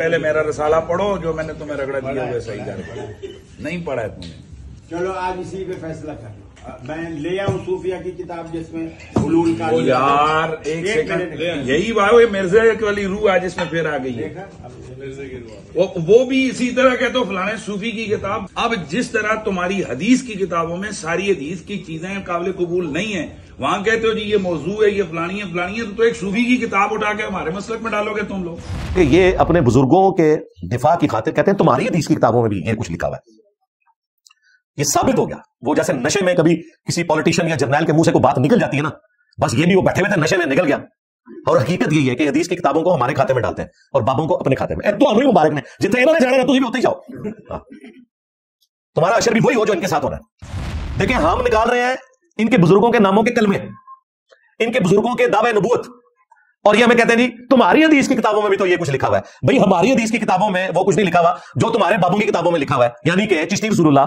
पहले मेरा रसाला पढ़ो जो मैंने तुम्हें रगड़ा दिया हुआ सही कर नहीं पढ़ा है तुमने चलो आज इसी पे फैसला कर मैं ले आऊं सूफिया की किताब जिसमें हलूल का यार एक, सेकंड यही बात ये मिर्जा वाली रूह आज इसमें फिर आ गई है वो, वो भी इसी तरह कहते हो तो फलाने सूफी की किताब अब जिस तरह तुम्हारी हदीस की किताबों में सारी हदीस की चीजें काबिल कबूल नहीं है वहां कहते हो जी ये मौजू है ये फलानी है फलानी है तो, तो एक सूफी की किताब उठा के हमारे मसलक में डालोगे तुम लोग ये अपने बुजुर्गों के दिफा की खातिर कहते हैं तुम्हारी हदीस की किताबों में भी ये कुछ लिखा हुआ है ये साबित हो गया वो जैसे नशे में कभी किसी पॉलिटिशियन या जर्नल के मुंह से कोई बात निकल जाती है ना बस ये भी वो बैठे हुए थे नशे में निकल गया और हकीकत यही है कि हदीस की किताबों को हमारे खाते में डालते हैं और बाबों को अपने खाते में तो अमरी मुबारक में जितने इन्होंने जाना तुझे भी होते ही जाओ हाँ। तुम्हारा अशर भी वही हो जो इनके साथ हो रहा है देखिए हम निकाल रहे हैं इनके बुजुर्गों के नामों के कलमे इनके बुजुर्गों के दावे नबूत और ये हमें कहते हैं जी तुम्हारी हदीस की किताबों में भी तो ये कुछ लिखा हुआ है भाई हमारी हदीस की किताबों में वो कुछ नहीं लिखा हुआ जो तुम्हारे बाबू की किताबों में लिखा हुआ है यानी कि चिश्ती रसूलुल्लाह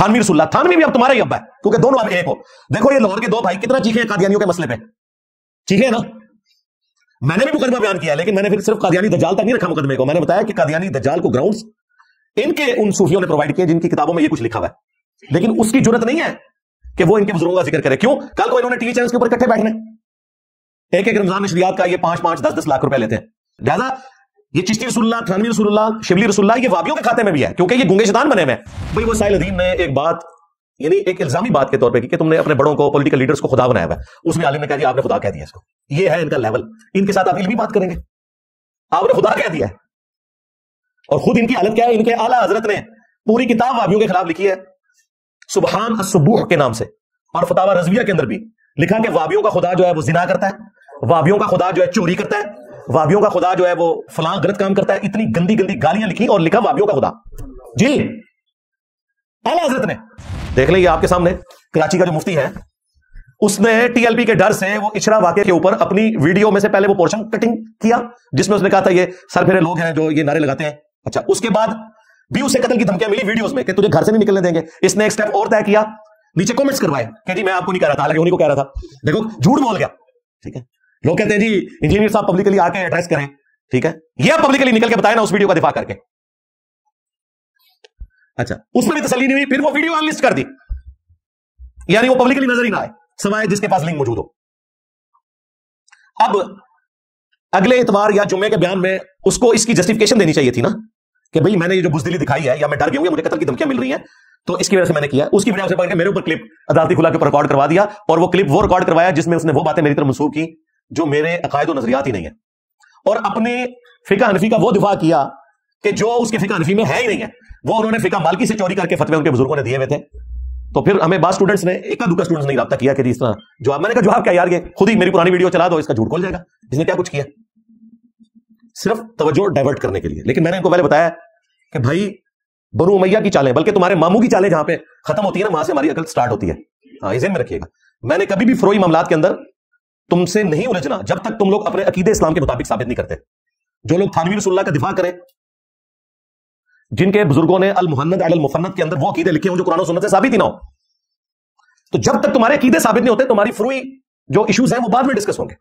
थानवी रसूल्ला थानवी भी अब तुम्हारा ही अब है क्योंकि दोनों अब एक हो देखो ये लाहौर के दो भाई कितना चीखे कादियानियों के मसले पे चीखे ना मैंने भी मुकदमा बयान किया लेकिन मैंने फिर सिर्फ कादियानी दजाल तक नहीं रखा मुकदमे को मैंने बताया कि कादियानी दजाल को ग्राउंड इनके उन सूफियों ने प्रोवाइड किया जिनकी किताबों में ये कुछ लिखा हुआ है लेकिन उसकी जरूरत नहीं है कि वो इनके बुजुर्गों का जिक्र करे क्यों कल को इन्होंने टीवी चैनल के ऊपर इकट्ठे बैठने एक एक रमजान नशरियात का ये पांच पांच दस दस लाख रुपए लेते हैं लिहाजा ये चिश्ती रसुल्ला थानवी रसुल्ला शिवली रसुल्ला ये वाबियों के खाते में भी है क्योंकि ये गुंगे शैतान बने हुए भाई वो साहिल अदीम ने एक बात यानी एक इल्जामी बात के तौर पर की कि तुमने अपने बड़ों को पोलिटिकल लीडर्स को खुदा बनाया हुआ है उसमें आलिम ने कहा दिया आपने खुदा कह दिया इसको ये है इनका लेवल इनके साथ आप भी बात करेंगे आपने खुदा कह दिया और खुद इनकी हालत क्या है इनके आला हजरत ने पूरी किताब वाबियों के खिलाफ लिखी है सुबहान सुबूह के नाम से और फतावा रजविया के अंदर भी लिखा कि वाबियों का खुदा जो है वो जिना करता है वाबियों का खुदा जो है चोरी करता है वाबियों का खुदा जो है वो फलां गलत काम करता है इतनी गंदी गंदी गालियां लिखी और लिखा वाबियों का खुदा जी आला हजरत ने देख लीजिए आपके सामने कराची का जो मुफ्ती है उसने टीएलपी के डर से वो इशरा वाक्य के ऊपर अपनी वीडियो में से पहले वो पोर्शन कटिंग किया जिसमें उसने कहा था ये सर फेरे लोग हैं जो ये नारे लगाते हैं अच्छा उसके बाद बी उसे कतल की धमकियां मिली वीडियोस में कि तुझे घर से नहीं निकलने देंगे इसने एक स्टेप और तय किया नीचे कमेंट्स करवाए कह जी मैं आपको नहीं कह रहा था हालांकि उन्हीं को कह रहा था देखो झूठ बोल गया ठीक है लोग कहते हैं जी इंजीनियर साहब पब्लिकली आके एड्रेस करें ठीक है यह पब्लिकली निकल के बताए ना उस वीडियो का दिफा करके अच्छा उसमें भी तसली नहीं हुई फिर वो वीडियो अनलिस्ट कर दी यानी वो पब्लिकली नजर ही ना आए सवाए जिसके पास लिंक मौजूद हो अब अगले इतवार या जुम्मे के बयान में उसको इसकी जस्टिफिकेशन देनी चाहिए थी ना कि भाई मैंने ये जो बुजदिली दिखाई है या मैं डर गया हूं मुझे कतल की धमकियां मिल रही है तो इसकी वजह से मैंने किया उसकी वजह से पकड़ के मेरे ऊपर क्लिप अदालती खुला के रिकॉर्ड करवा दिया और वो क्लिप वो रिकॉर्ड करवाया जिसमें उसने वो बातें मेरी तरफ मनसूख की जो मेरे अकायद नजरियात ही नहीं है और अपने फिका हनफी का वो दिफा किया कि जो उसके फिका हनफी में है ही नहीं है वो उन्होंने फिका मालकी से चोरी करके फतवे उनके बुजुर्गों ने दिए हुए थे तो फिर हमें बाद स्टूडेंट्स ने एक दुका स्टूडेंट्स ने रब्ता किया कि इस तरह जवाब मैंने कहा जवाब क्या यार ये खुद ही मेरी पुरानी वीडियो चला दो इसका झूठ खोल जाएगा जिसने क्या कुछ किया सिर्फ तवज्जो डाइवर्ट करने के लिए लेकिन मैंने इनको पहले बताया कि भाई बनू उमैया की चालें बल्कि तुम्हारे मामू की चालें जहां पे खत्म होती है ना वहां से हमारी अकल स्टार्ट होती है हाँ इसे में रखिएगा मैंने कभी भी फरोई मामला के अंदर तुमसे नहीं उलझना जब तक तुम लोग अपने अकीदे इस्लाम के मुताबिक साबित नहीं करते जो लोग थानवी रसुल्ला का दिफा करें जिनके बुजुर्गों ने अल मुहन्नद अल मुफन्नत के अंदर वो अकीदे लिखे हों जो कुरान सुन्नत से साबित ही ना हो तो जब तक तुम्हारे अकीदे साबित नहीं होते तुम्हारी फ्रोई जो इश्यूज हैं वो बाद में डिस्कस होंगे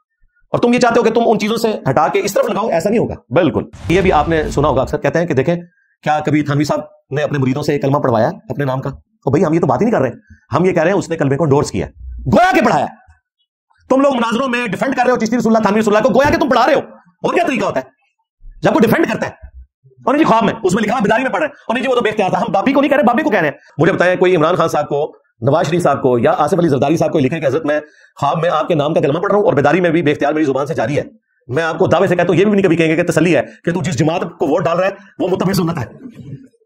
और तुम ये चाहते हो कि तुम उन चीजों से हटा के इस तरफ लगाओ ऐसा नहीं होगा बिल्कुल ये भी आपने सुना होगा अक्सर कहते हैं कि देखें क्या कभी थानवी साहब ने अपने मुरीदों से कलमा पढ़वाया अपने नाम का तो भाई हम ये तो बात ही नहीं कर रहे हम ये कह रहे हैं उसने कलमे को डोर्स किया गोया के पढ़ाया तुम लोग मुनाजरों में डिफेंड कर रहे हो चिश्ती रसुल्ला थानवी रसुल्ला को गोया के तुम पढ़ा रहे हो और क्या तरीका होता है जब वो डिफेंड करता है और जी ख्वाब में उसमें लिखा बिदारी में पढ़ रहे हैं और जी वो तो बेख्तियार था हम बाबी को नहीं कह रहे बाबी को कह रहे हैं मुझे बताया कोई इमरान खान साहब को नवाज शरीफ साहब को या आसिफ अली जरदारी साहब को लिखे कि हजरत हाँ, मैं ख्वाब में आपके नाम का कलमा पढ़ रहा हूँ और बेदारी में भी बेख्तियार मेरी जुबान से जारी है मैं आपको दावे से कहता हूँ ये भी नहीं कभी कहेंगे कि तसली है कि तू जिस जमात को वोट डाल रहा है वो मुतब सुन्नत है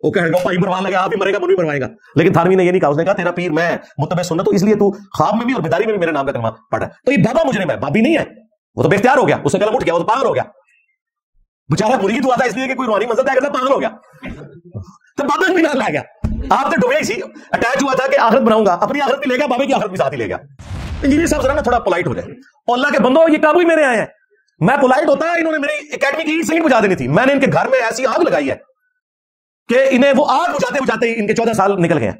वो कहेगा भाई मरवा लगा आप ही मरेगा मन मरवाएगा लेकिन थानवी ने ये नहीं कहा उसने कहा तेरा पीर मैं मुतब सुन्नत तो इसलिए तू खाब में भी और बेदारी में भी मेरे नाम का कलमा पढ़ा है तो ये बाबा मुझे मैं बाबी नहीं है वो तो बेख्तियार हो गया उससे कलम उठ गया वो तो पागल हो गया बेचारा बुरी तो आता इसलिए कि कोई रोहानी मजद पागल हो गया तो बाबा भी ना लाया गया आप तो डूबे सी अटैच हुआ था कि आखिरत बनाऊंगा अपनी आखिरत भी लेगा गया बाबे की आखिरत भी साथ ही लेगा इंजीनियर साहब जरा ना थोड़ा पोलाइट हो जाए और अल्लाह के बंदो ये काबू ही मेरे आए हैं मैं पोलाइट होता इन्होंने मेरी अकेडमी की सही बुझा देनी थी मैंने इनके घर में ऐसी आग लगाई है कि इन्हें वो आग बुझाते बुझाते इनके चौदह साल निकल गए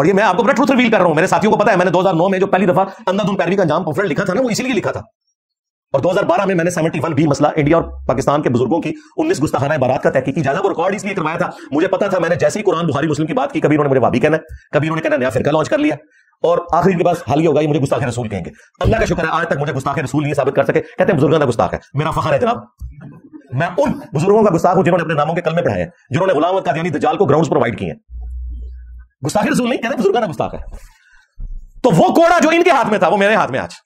और ये मैं आपको बड़ा ट्रूथ रिवील कर रहा हूं मेरे साथियों को पता है मैंने 2009 में जो पहली दफा अंधाधुन पैरवी का अंजाम पोफ्रेंड लिखा था ना वो इसीलिए लिखा था और 2012 में मैंने 71 बी मसला इंडिया और पाकिस्तान के बुजुर्गों की 19 गुस्ताहाना बारात का तहकीकी ज्यादा वो रिकॉर्ड इसलिए करवाया था मुझे पता था मैंने जैसे ही कुरान बुहारी मुस्लिम की बात की कभी उन्होंने मुझे वाबी कहना कभी उन्होंने कहना नया फिरका लॉन्च कर लिया और आखिर के पास हाल ही होगा मुझे गुस्ताखे रसूल कहेंगे अल्लाह का शुक्र है आज तक मुझे गुस्ताखे रसूल नहीं साबित कर सके कहते बुजुर्ग ना गुस्ताख है मेरा फखर है जनाब मैं उन बुजुर्गों का गुस्ताख हूं जिन्होंने अपने नामों के कल में पढ़ाए जिन्होंने गुलाम का यानी दजाल को ग्राउंड प्रोवाइड किए गुस्ताखे रसूल नहीं कहते बुजुर्ग ना गुस्ताख है तो वो कोड़ा जो इनके हाथ में था वो मेरे हाथ में आज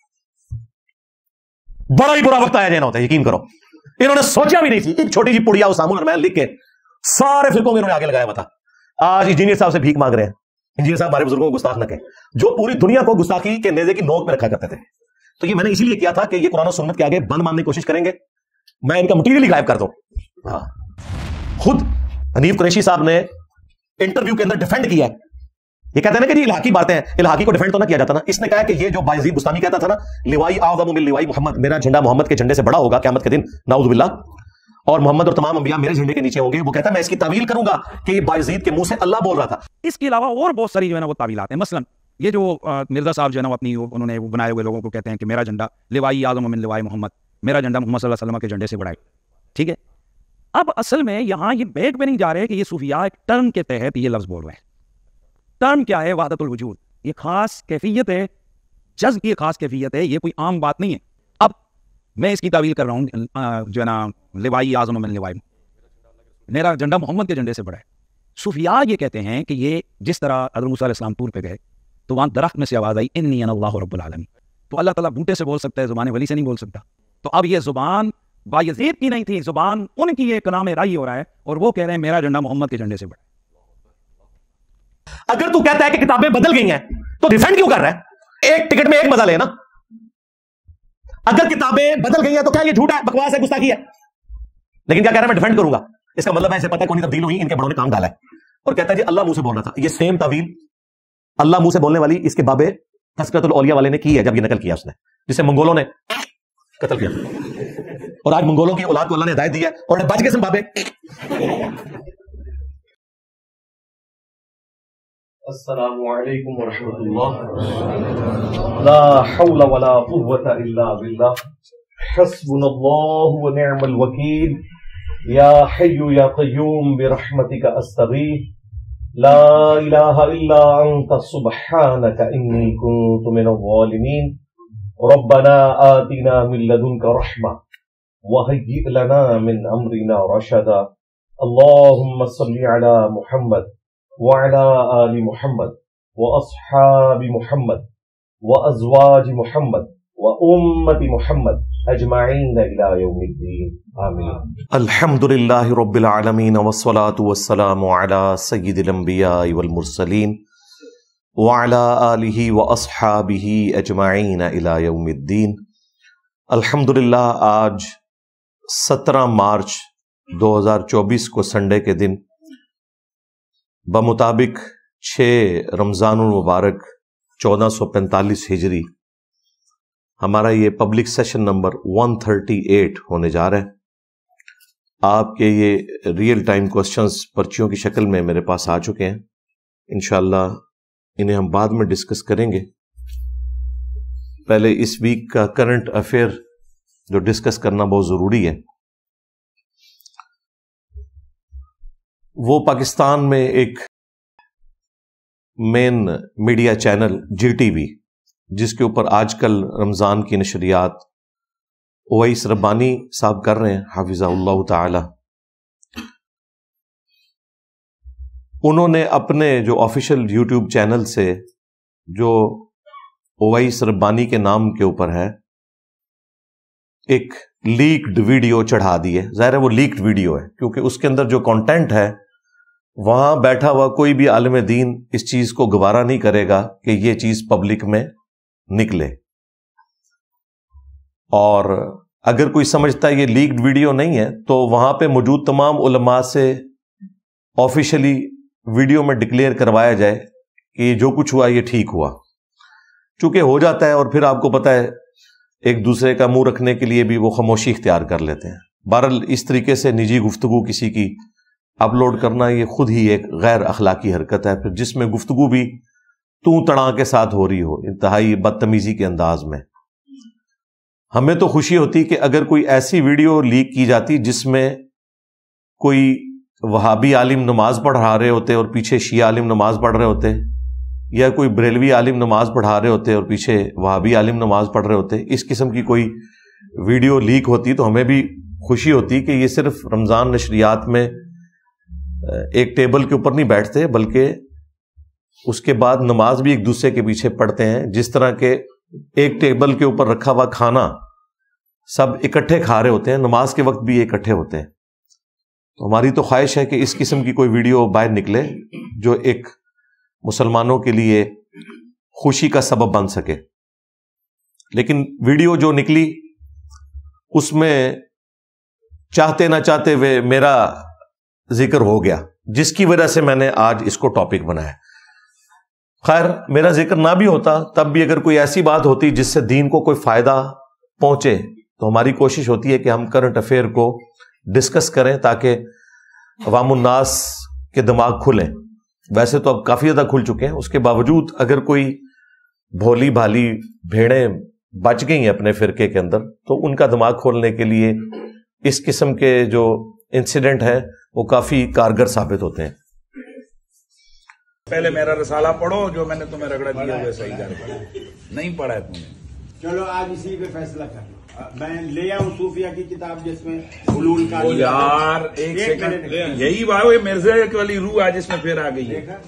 बड़ा ही बुरा वक्त आया जाना होता है यकीन करो इन्होंने सोचा भी नहीं थी एक छोटी सी पुड़िया उसामा और मैं लिख के सारे फिरकों इन्होंने आगे लगाया बता आज इंजीनियर साहब से भीख मांग रहे हैं इंजीनियर साहब हमारे बुजुर्गों को गुस्ताख न कहे जो पूरी दुनिया को गुस्ताखी के नेजे की नोक में रखा करते थे तो ये मैंने इसीलिए किया था कि ये कुरान सुन्नत के आगे बंद मानने की कोशिश करेंगे मैं इनका मटीरियल गायब कर दो हाँ खुद हनीफ कुरेशी साहब ने इंटरव्यू के अंदर डिफेंड किया है ये कहते हैं ना कि इलाकी बातें हैं इलाकी को डिफेंड तो ना किया जाता ना इसने कहा कि ये जो बाजीद बुस्तानी कहता था ना लिवाई आजम लिवाई मोहम्मद मेरा झंडा मोहम्मद के झंडे से बड़ा होगा क्या के दिन नाउजुबिल्ला और मोहम्मद और तमाम अंबिया मेरे झंडे के नीचे होंगे वो कहता है मैं इसकी तवील करूंगा कि ये बाजीद के मुंह से अल्लाह बोल रहा था इसके अलावा और बहुत सारी जो है ना वो तवील आते हैं मसलन ये जो मिर्जा साहब जो है ना अपनी उन्होंने बनाए हुए लोगों को कहते हैं कि मेरा झंडा लिवाई आजम लिवाई मोहम्मद मेरा झंडा मोहम्मद सल्लम के झंडे से बढ़ाए ठीक है अब असल में यहाँ ये बैठ पे नहीं जा रहे हैं कि ये सूफिया एक टर्म के तहत ये लफ्ज़ बोल रहे हैं टर्म क्या है वादतुल वजूद ये खास कैफियत है जज्ब की खास कैफियत है ये कोई आम बात नहीं है अब मैं इसकी तावील कर रहा हूँ जो है ना लिवाई आजम लिवाई मेरा झंडा मोहम्मद के झंडे से बड़ा है सूफिया ये कहते हैं कि ये जिस तरह हजर मूसम टूर पर गए तो वहाँ दरख्त में से आवाज़ आई इन अल्लाह रबालमी तो अल्लाह तला बूटे से बोल सकता है ज़ुबान वली से नहीं बोल सकता तो अब ये ज़ुबान बायजीद की नहीं थी ज़ुबान उनकी ये कलाम राई हो रहा है और वो कह रहे हैं मेरा झंडा मोहम्मद के झंडे से बड़ा अगर तू कहता है कि किताबें बदल गई हैं तो डिफेंड क्यों कर रहा है एक टिकट में एक मजा लेना अगर किताबें बदल गई हैं तो क्या ये झूठ है बकवास है गुस्सा की है लेकिन क्या कह रहा है मैं डिफेंड करूंगा इसका मतलब ऐसे पता है कौन तब्दील हुई इनके बड़ों ने काम डाला है और कहता है जी अल्लाह मुंह से बोल रहा था ये सेम तवील अल्लाह मुंह से बोलने वाली इसके बाबे तस्करतुल ओलिया वाले ने की है जब ये नकल किया उसने जिसे मंगोलों ने कत्ल किया और आज मंगोलों की औलाद को अल्लाह ने हिदायत दी है और बच गए बाबे السلام عليكم ورحمة الله لا حول ولا قوة إلا بالله حسبنا الله ونعم الوكيل يا حي يا قيوم برحمتك أستغيث لا إله إلا أنت سبحانك إني كنت من الظالمين ربنا آتنا من لدنك رحمة وهيئ لنا من أمرنا رشدا اللهم صل على محمد وعلى آل محمد وأصحاب محمد وأزواج محمد وأمة محمد أجمعين إلى يوم الدين آمين الحمد لله رب العالمين والصلاة والسلام على سيد الأنبياء والمرسلين وعلى آله وأصحابه أجمعين إلى يوم الدين الحمد لله आज 17 मार्च 2024 کو سنڈے کے دن मुताबिक छः रमज़ानमबारक चौदह सौ पैंतालीस हिजरी हमारा ये public session number one thirty eight होने जा रहा है आपके ये रियल टाइम क्वेश्चन पर्चियों की शक्ल में मेरे पास आ चुके हैं इन इन्हें हम बाद में डिस्कस करेंगे पहले इस वीक का करंट अफेयर जो डिस्कस करना बहुत ज़रूरी है वो पाकिस्तान में एक मेन मीडिया चैनल जीटीवी जिसके ऊपर आजकल रमज़ान की नशरियात ओवैस रब्बानी साहब कर रहे हैं हाफिज़ाउल्ला ताला उन्होंने अपने जो ऑफिशियल यूट्यूब चैनल से जो ओवैस रब्बानी के नाम के ऊपर है एक लीक्ड वीडियो चढ़ा दी है ज़ाहिर है वो लीक्ड वीडियो है क्योंकि उसके अंदर जो कंटेंट है वहां बैठा हुआ कोई भी आलम दीन इस चीज को गवारा नहीं करेगा कि यह चीज पब्लिक में निकले और अगर कोई समझता है ये लीक्ड वीडियो नहीं है तो वहां पे मौजूद तमाम उलमा से ऑफिशियली वीडियो में डिक्लेयर करवाया जाए कि जो कुछ हुआ ये ठीक हुआ चूंकि हो जाता है और फिर आपको पता है एक दूसरे का मुंह रखने के लिए भी वो खामोशी इख्तियार कर लेते हैं बहरल इस तरीके से निजी गुफ्तु किसी की अपलोड करना ये खुद ही एक गैर अखलाकी हरकत है फिर जिसमें गुफ्तगु भी तू तड़ा के साथ हो रही हो इंतहाई बदतमीजी के अंदाज में हमें तो खुशी होती कि अगर कोई ऐसी वीडियो लीक की जाती जिसमें कोई वहाबी आलिम नमाज पढ़ा रहे होते और पीछे शी आलिम नमाज पढ़ रहे होते या कोई बरेलवी आलिम नमाज पढ़ा रहे होते और पीछे वहाबी आलिम नमाज पढ़ रहे होते इस किस्म की कोई वीडियो लीक होती तो हमें भी खुशी होती कि ये सिर्फ रमज़ान नशरियात में एक टेबल के ऊपर नहीं बैठते बल्कि उसके बाद नमाज भी एक दूसरे के पीछे पढ़ते हैं जिस तरह के एक टेबल के ऊपर रखा हुआ खाना सब इकट्ठे खा रहे होते हैं नमाज के वक्त भी इकट्ठे होते हैं तो हमारी तो ख्वाहिश है कि इस किस्म की कोई वीडियो बाहर निकले जो एक मुसलमानों के लिए खुशी का सबब बन सके लेकिन वीडियो जो निकली उसमें चाहते ना चाहते हुए मेरा जिक्र हो गया जिसकी वजह से मैंने आज इसको टॉपिक बनाया खैर मेरा जिक्र ना भी होता तब भी अगर कोई ऐसी बात होती जिससे दीन को कोई फायदा पहुंचे तो हमारी कोशिश होती है कि हम करंट अफेयर को डिस्कस करें ताकि अवामनास के दिमाग खुलें वैसे तो अब काफ़ी ज़्यादा खुल चुके हैं उसके बावजूद अगर कोई भोली भाली भेड़ें बच गई हैं अपने फिरके के अंदर तो उनका दिमाग खोलने के लिए इस किस्म के जो इंसिडेंट हैं वो काफ़ी कारगर साबित होते हैं पहले मेरा रसाला पढ़ो जो मैंने तुम्हें रगड़ा दिया हुआ सही कर नहीं पढ़ा है तुमने चलो आज इसी पे फैसला कर मैं ले आऊं सूफिया की किताब जिसमें हलूल का यार एक, एक सेकंड यही बात है मिर्जा वाली रूह आज इसमें फिर आ गई है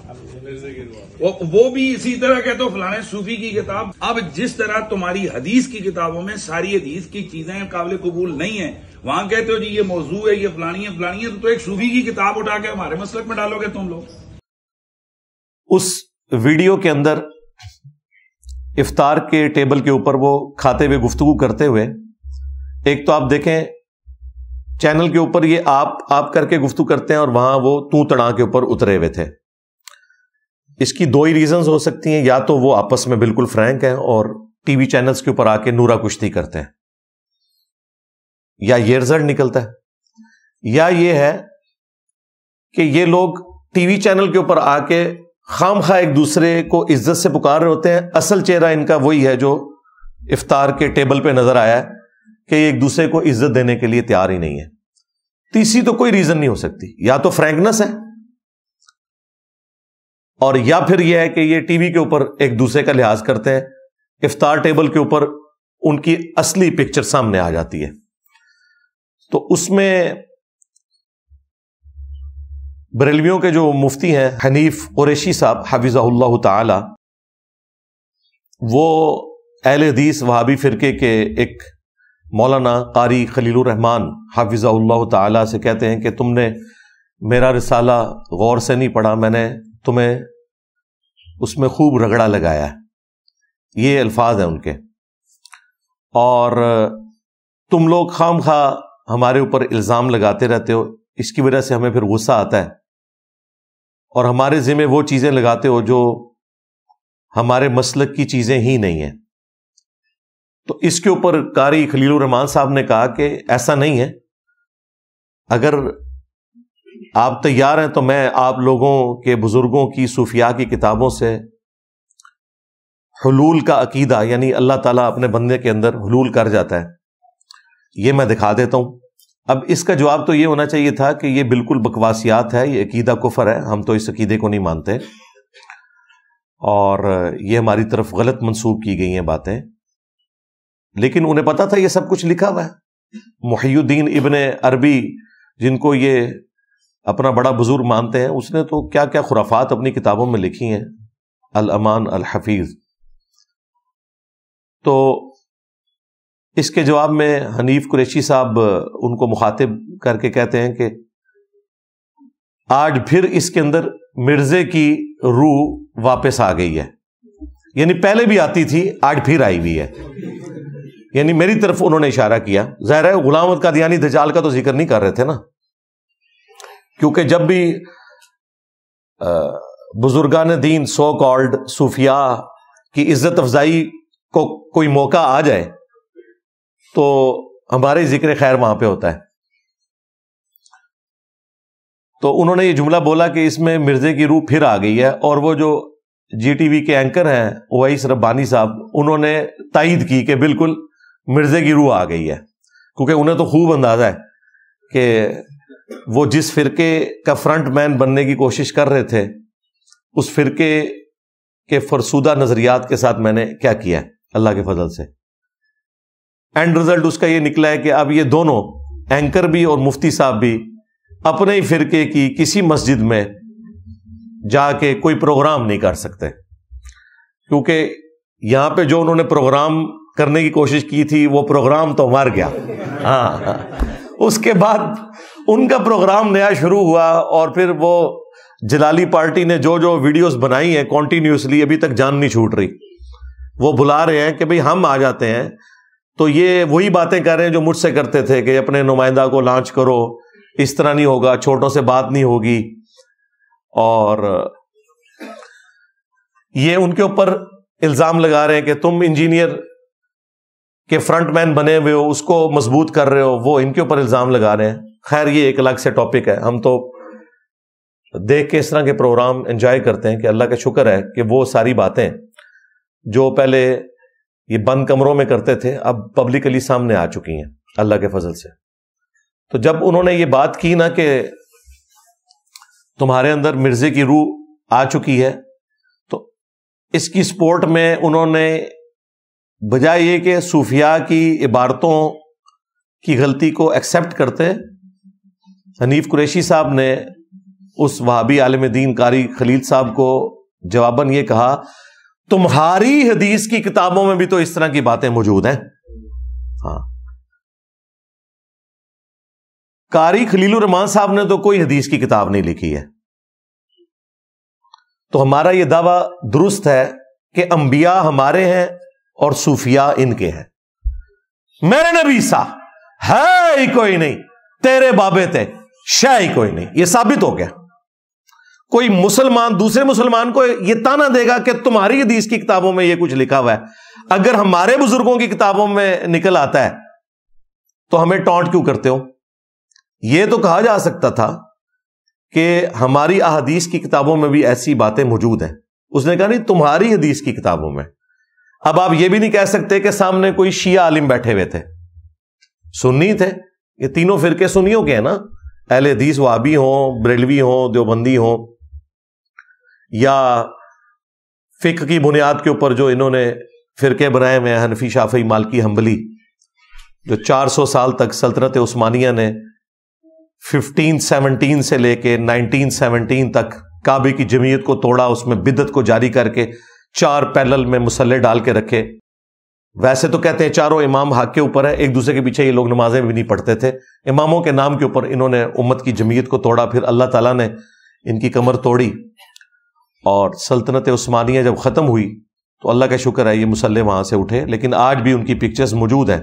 वो, वो भी इसी तरह कहते हो तो फलाने सूफी की किताब अब जिस तरह तुम्हारी हदीस की किताबों में सारी हदीस की चीजें काबिल कबूल नहीं है वहां कहते हो जी ये मौजू है ये फलानी है फलानी है तो, तो एक सूफी की किताब उठा के हमारे मसलक में डालोगे तुम लोग उस वीडियो के अंदर इफ्तार के टेबल के ऊपर वो खाते हुए गुफ्तु करते हुए एक तो आप देखें चैनल के ऊपर ये आप आप करके गुफ्तु करते हैं और वहां वो तू तड़ा के ऊपर उतरे हुए थे इसकी दो ही रीजंस हो सकती हैं या तो वो आपस में बिल्कुल फ्रैंक हैं और टीवी चैनल्स के ऊपर आके नूरा कुश्ती करते हैं या ये रिजल्ट निकलता है या ये है कि ये लोग टीवी चैनल के ऊपर आके खाम खा एक दूसरे को इज्जत से पुकार रहे होते हैं असल चेहरा इनका वही है जो इफ्तार के टेबल पे नजर आया है कि एक दूसरे को इज्जत देने के लिए तैयार ही नहीं है तीसरी तो कोई रीजन नहीं हो सकती या तो फ्रेंकनेस है और या फिर यह है कि ये टीवी के ऊपर एक दूसरे का लिहाज करते हैं इफ्तार टेबल के ऊपर उनकी असली पिक्चर सामने आ जाती है तो उसमें बरेलवियों के जो मुफ्ती हैं हनीफ कुरेशी साहब हाफिज़ाल्ला ताला वो अहल हदीस वहाबी फ़िरके के एक मौलाना कारी खलीलरहमान हाफिज़ाल्ला ताला से कहते हैं कि तुमने मेरा रिसाला गौर से नहीं पढ़ा मैंने तुम्हें उसमें खूब रगड़ा लगाया ये अल्फाज हैं उनके और तुम लोग खाम खा हमारे ऊपर इल्ज़ाम लगाते रहते हो इसकी वजह से हमें फिर गुस्सा आता है और हमारे ज़िम्मे वो चीज़ें लगाते हो जो हमारे मसलक की चीज़ें ही नहीं है तो इसके ऊपर कारी खलील रहमान साहब ने कहा कि ऐसा नहीं है अगर आप तैयार हैं तो मैं आप लोगों के बुज़ुर्गों की सूफिया की किताबों से हलूल का अकीदा यानी अल्लाह ताला अपने बंदे के अंदर हलूल कर जाता है ये मैं दिखा देता हूँ अब इसका जवाब तो ये होना चाहिए था कि ये बिल्कुल बकवासियात है ये अकीदा कुफर है हम तो इस अकीदे को नहीं मानते और ये हमारी तरफ गलत मंसूब की गई हैं बातें लेकिन उन्हें पता था ये सब कुछ लिखा हुआ है मुहीद्दीन इबन अरबी जिनको ये अपना बड़ा बुजुर्ग मानते हैं उसने तो क्या क्या खुराफात अपनी किताबों में लिखी हैं अल अमान अल हफीज तो इसके जवाब में हनीफ कुरैशी साहब उनको मुखातिब करके कहते हैं कि आज फिर इसके अंदर मिर्जे की रूह वापस आ गई है यानी पहले भी आती थी आज फिर आई हुई है यानी मेरी तरफ उन्होंने इशारा किया जाहिर है गुलाम का दियानी दजाल का तो जिक्र नहीं कर रहे थे ना क्योंकि जब भी बुजुर्गान दीन सो कॉल्ड सूफिया की इज्जत अफजाई को कोई मौका आ जाए तो हमारे जिक्र खैर वहां पे होता है तो उन्होंने ये जुमला बोला कि इसमें मिर्जे की रूह फिर आ गई है और वो जो जीटीवी के एंकर हैं वहीस रब्बानी साहब उन्होंने तायद की कि बिल्कुल मिर्जे की रूह आ गई है क्योंकि उन्हें तो खूब अंदाजा है कि वो जिस फिरके का फ्रंट मैन बनने की कोशिश कर रहे थे उस फिरके के फरसूदा नज़रियात के साथ मैंने क्या किया अल्लाह के फजल से एंड रिजल्ट उसका ये निकला है कि अब ये दोनों एंकर भी और मुफ्ती साहब भी अपने ही फिरके की किसी मस्जिद में जाके कोई प्रोग्राम नहीं कर सकते क्योंकि यहां पे जो उन्होंने प्रोग्राम करने की कोशिश की थी वो प्रोग्राम तो मर गया हाँ उसके बाद उनका प्रोग्राम नया शुरू हुआ और फिर वो जलाली पार्टी ने जो जो वीडियोस बनाई हैं कॉन्टीन्यूसली अभी तक जान नहीं छूट रही वो बुला रहे हैं कि भाई हम आ जाते हैं तो ये वही बातें कर रहे हैं जो मुझसे करते थे कि अपने नुमाइंदा को लॉन्च करो इस तरह नहीं होगा छोटों से बात नहीं होगी और ये उनके ऊपर इल्जाम लगा रहे हैं कि तुम इंजीनियर के फ्रंटमैन बने हुए हो उसको मजबूत कर रहे हो वो इनके ऊपर इल्जाम लगा रहे हैं खैर ये एक अलग से टॉपिक है हम तो देख के इस तरह के प्रोग्राम एंजॉय करते हैं कि अल्लाह का शुक्र है कि वो सारी बातें जो पहले ये बंद कमरों में करते थे अब पब्लिकली सामने आ चुकी हैं अल्लाह के फजल से तो जब उन्होंने ये बात की ना कि तुम्हारे अंदर मिर्जे की रूह आ चुकी है तो इसकी स्पोर्ट में उन्होंने बजाय ये कि सूफिया की इबारतों की गलती को एक्सेप्ट करते हनीफ कुरैशी साहब ने उस वहाबी आलम दीन कारी खलील साहब को जवाबन ये कहा तुम्हारी हदीस की किताबों में भी तो इस तरह की बातें मौजूद हैं हाँ कारी खलील रहमान साहब ने तो कोई हदीस की किताब नहीं लिखी है तो हमारा यह दावा दुरुस्त है कि अंबिया हमारे हैं और सूफिया इनके हैं मेरे नबी सा है ही कोई नहीं तेरे बाबे थे शह कोई नहीं यह साबित हो गया कोई मुसलमान दूसरे मुसलमान को ये ताना देगा कि तुम्हारी हदीस की किताबों में ये कुछ लिखा हुआ है अगर हमारे बुजुर्गों की किताबों में निकल आता है तो हमें टॉन्ट क्यों करते हो यह तो कहा जा सकता था कि हमारी अहदीस की किताबों में भी ऐसी बातें मौजूद हैं उसने कहा नहीं तुम्हारी हदीस की किताबों में अब आप यह भी नहीं कह सकते कि सामने कोई शिया आलिम बैठे हुए थे सुन्नी थे ये तीनों फिरके सुनियों के हैं ना अहले हदीस वाबी हों ब्रेलवी हों देवबंदी हों या फिक की बुनियाद के ऊपर जो इन्होंने फिरके बनाए हुए हैं हनफी शाफी मालकी हम्बली जो 400 साल तक सल्तनत उस्मानिया ने 1517 से लेके 1917 तक काबे की जमीयत को तोड़ा उसमें बिदत को जारी करके चार पैनल में मुसल्ले डाल के रखे वैसे तो कहते हैं चारों इमाम हक के ऊपर है एक दूसरे के पीछे ये लोग नमाजें भी नहीं पढ़ते थे इमामों के नाम के ऊपर इन्होंने उम्मत की जमीयत को तोड़ा फिर अल्लाह तला ने इनकी कमर तोड़ी और सल्तनत उस्मानिया जब ख़त्म हुई तो अल्लाह का शुक्र है ये मुसल्ले वहाँ से उठे लेकिन आज भी उनकी पिक्चर्स मौजूद हैं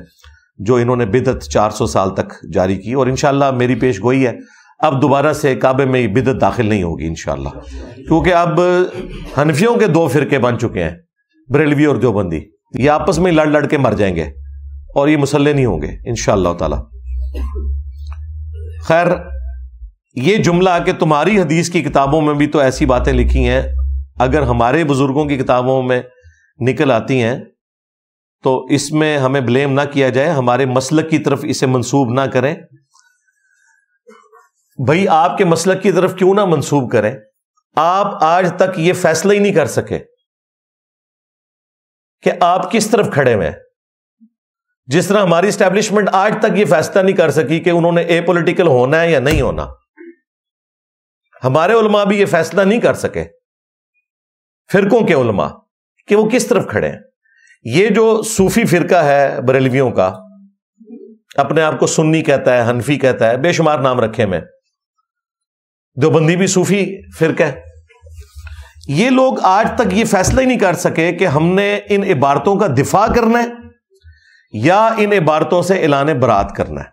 जो इन्होंने बिदत चार सौ साल तक जारी की और इन मेरी पेश गोई है अब दोबारा से काबे में बिदत दाखिल नहीं होगी इन क्योंकि अब हनफियों के दो फिर बन चुके हैं बरेलवी और देवबंदी ये आपस में लड़ लड़ के मर जाएंगे और ये मुसल्ले नहीं होंगे इन ताला खैर ये जुमला कि तुम्हारी हदीस की किताबों में भी तो ऐसी बातें लिखी हैं अगर हमारे बुजुर्गों की किताबों में निकल आती हैं तो इसमें हमें ब्लेम ना किया जाए हमारे मसलक की तरफ इसे मंसूब ना करें भाई आपके मसलक की तरफ क्यों ना मंसूब करें आप आज तक ये फैसला ही नहीं कर सके कि आप किस तरफ खड़े हुए हैं जिस तरह हमारी स्टैब्लिशमेंट आज तक ये फैसला नहीं कर सकी कि उन्होंने ए पोलिटिकल होना है या नहीं होना हमारे उलमा भी ये फैसला नहीं कर सके फिरकों के उलमा कि वो किस तरफ खड़े हैं ये जो सूफी फिरका है बरेलवियों का अपने आप को सुन्नी कहता है हनफी कहता है बेशुमार नाम रखे मैं दोबंदी भी सूफी फिर है ये लोग आज तक ये फैसला ही नहीं कर सके कि हमने इन इबारतों का दिफा करना है या इन इबारतों से ऐलान बरात करना है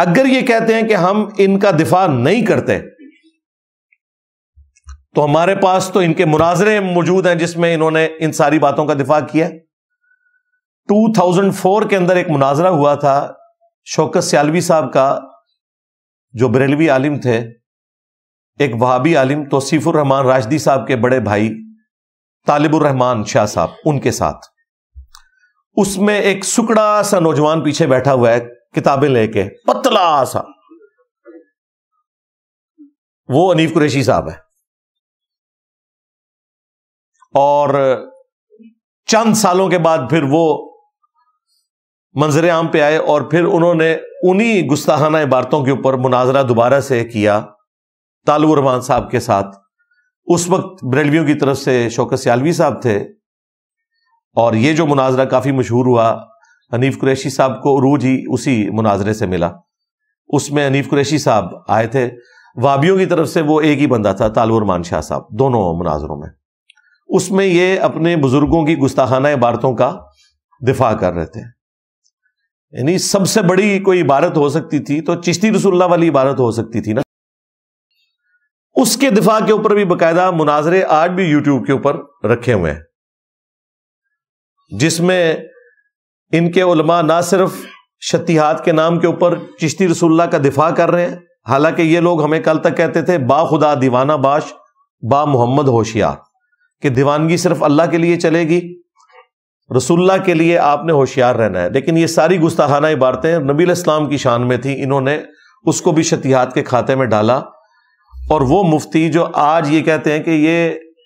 अगर ये कहते हैं कि हम इनका दिफा नहीं करते तो हमारे पास तो इनके मुनाजरे मौजूद हैं जिसमें इन्होंने इन सारी बातों का दिफा किया 2004 के अंदर एक मुनाजरा हुआ था शौकत सियालवी साहब का जो बरेलवी आलिम थे एक वहाबी आलिम तो सीफुररहमान राजदी साहब के बड़े भाई तालिबुररहमान शाह साहब उनके साथ उसमें एक सुकड़ा सा नौजवान पीछे बैठा हुआ है किताबें लेके पतला सा वो अनीफ कुरैशी साहब है और चंद सालों के बाद फिर वो मंजर आम पे आए और फिर उन्होंने उन्हीं गुस्ताहाना इबारतों के ऊपर मुनाजरा दोबारा से किया तालू रहमान साहब के साथ उस वक्त ब्रेलवियों की तरफ से शौकत सियालवी साहब थे और ये जो मुनाजरा काफी मशहूर हुआ हनीफ कुरैशी साहब को रूज ही उसी मुनाजरे से मिला उसमें हनीफ कुरैशी साहब आए थे वाबियों की तरफ से वो एक ही बंदा था मान शाह साहब दोनों मुनाजरों में उसमें ये अपने बुजुर्गों की गुस्ताखाना इबारतों का दिफा कर रहे थे यानी सबसे बड़ी कोई इबारत हो सकती थी तो चिश्ती रसुल्ला वाली इबारत हो सकती थी ना उसके दिफा के ऊपर भी बाकायदा मुनाजरे आज भी यूट्यूब के ऊपर रखे हुए हैं जिसमें इनके उलमा ना सिर्फ शतिहात के नाम के ऊपर चिश्ती रसुल्ला का दिफा कर रहे हैं हालांकि ये लोग हमें कल तक कहते थे बा खुदा दीवाना बाश बा मोहम्मद होशियार कि दीवानगी सिर्फ अल्लाह के लिए चलेगी रसुल्ला के लिए आपने होशियार रहना है लेकिन ये सारी गुस्ताखाना इबारतें नबी इस्लाम की शान में थी इन्होंने उसको भी शतिहात के खाते में डाला और वो मुफ्ती जो आज ये कहते हैं कि ये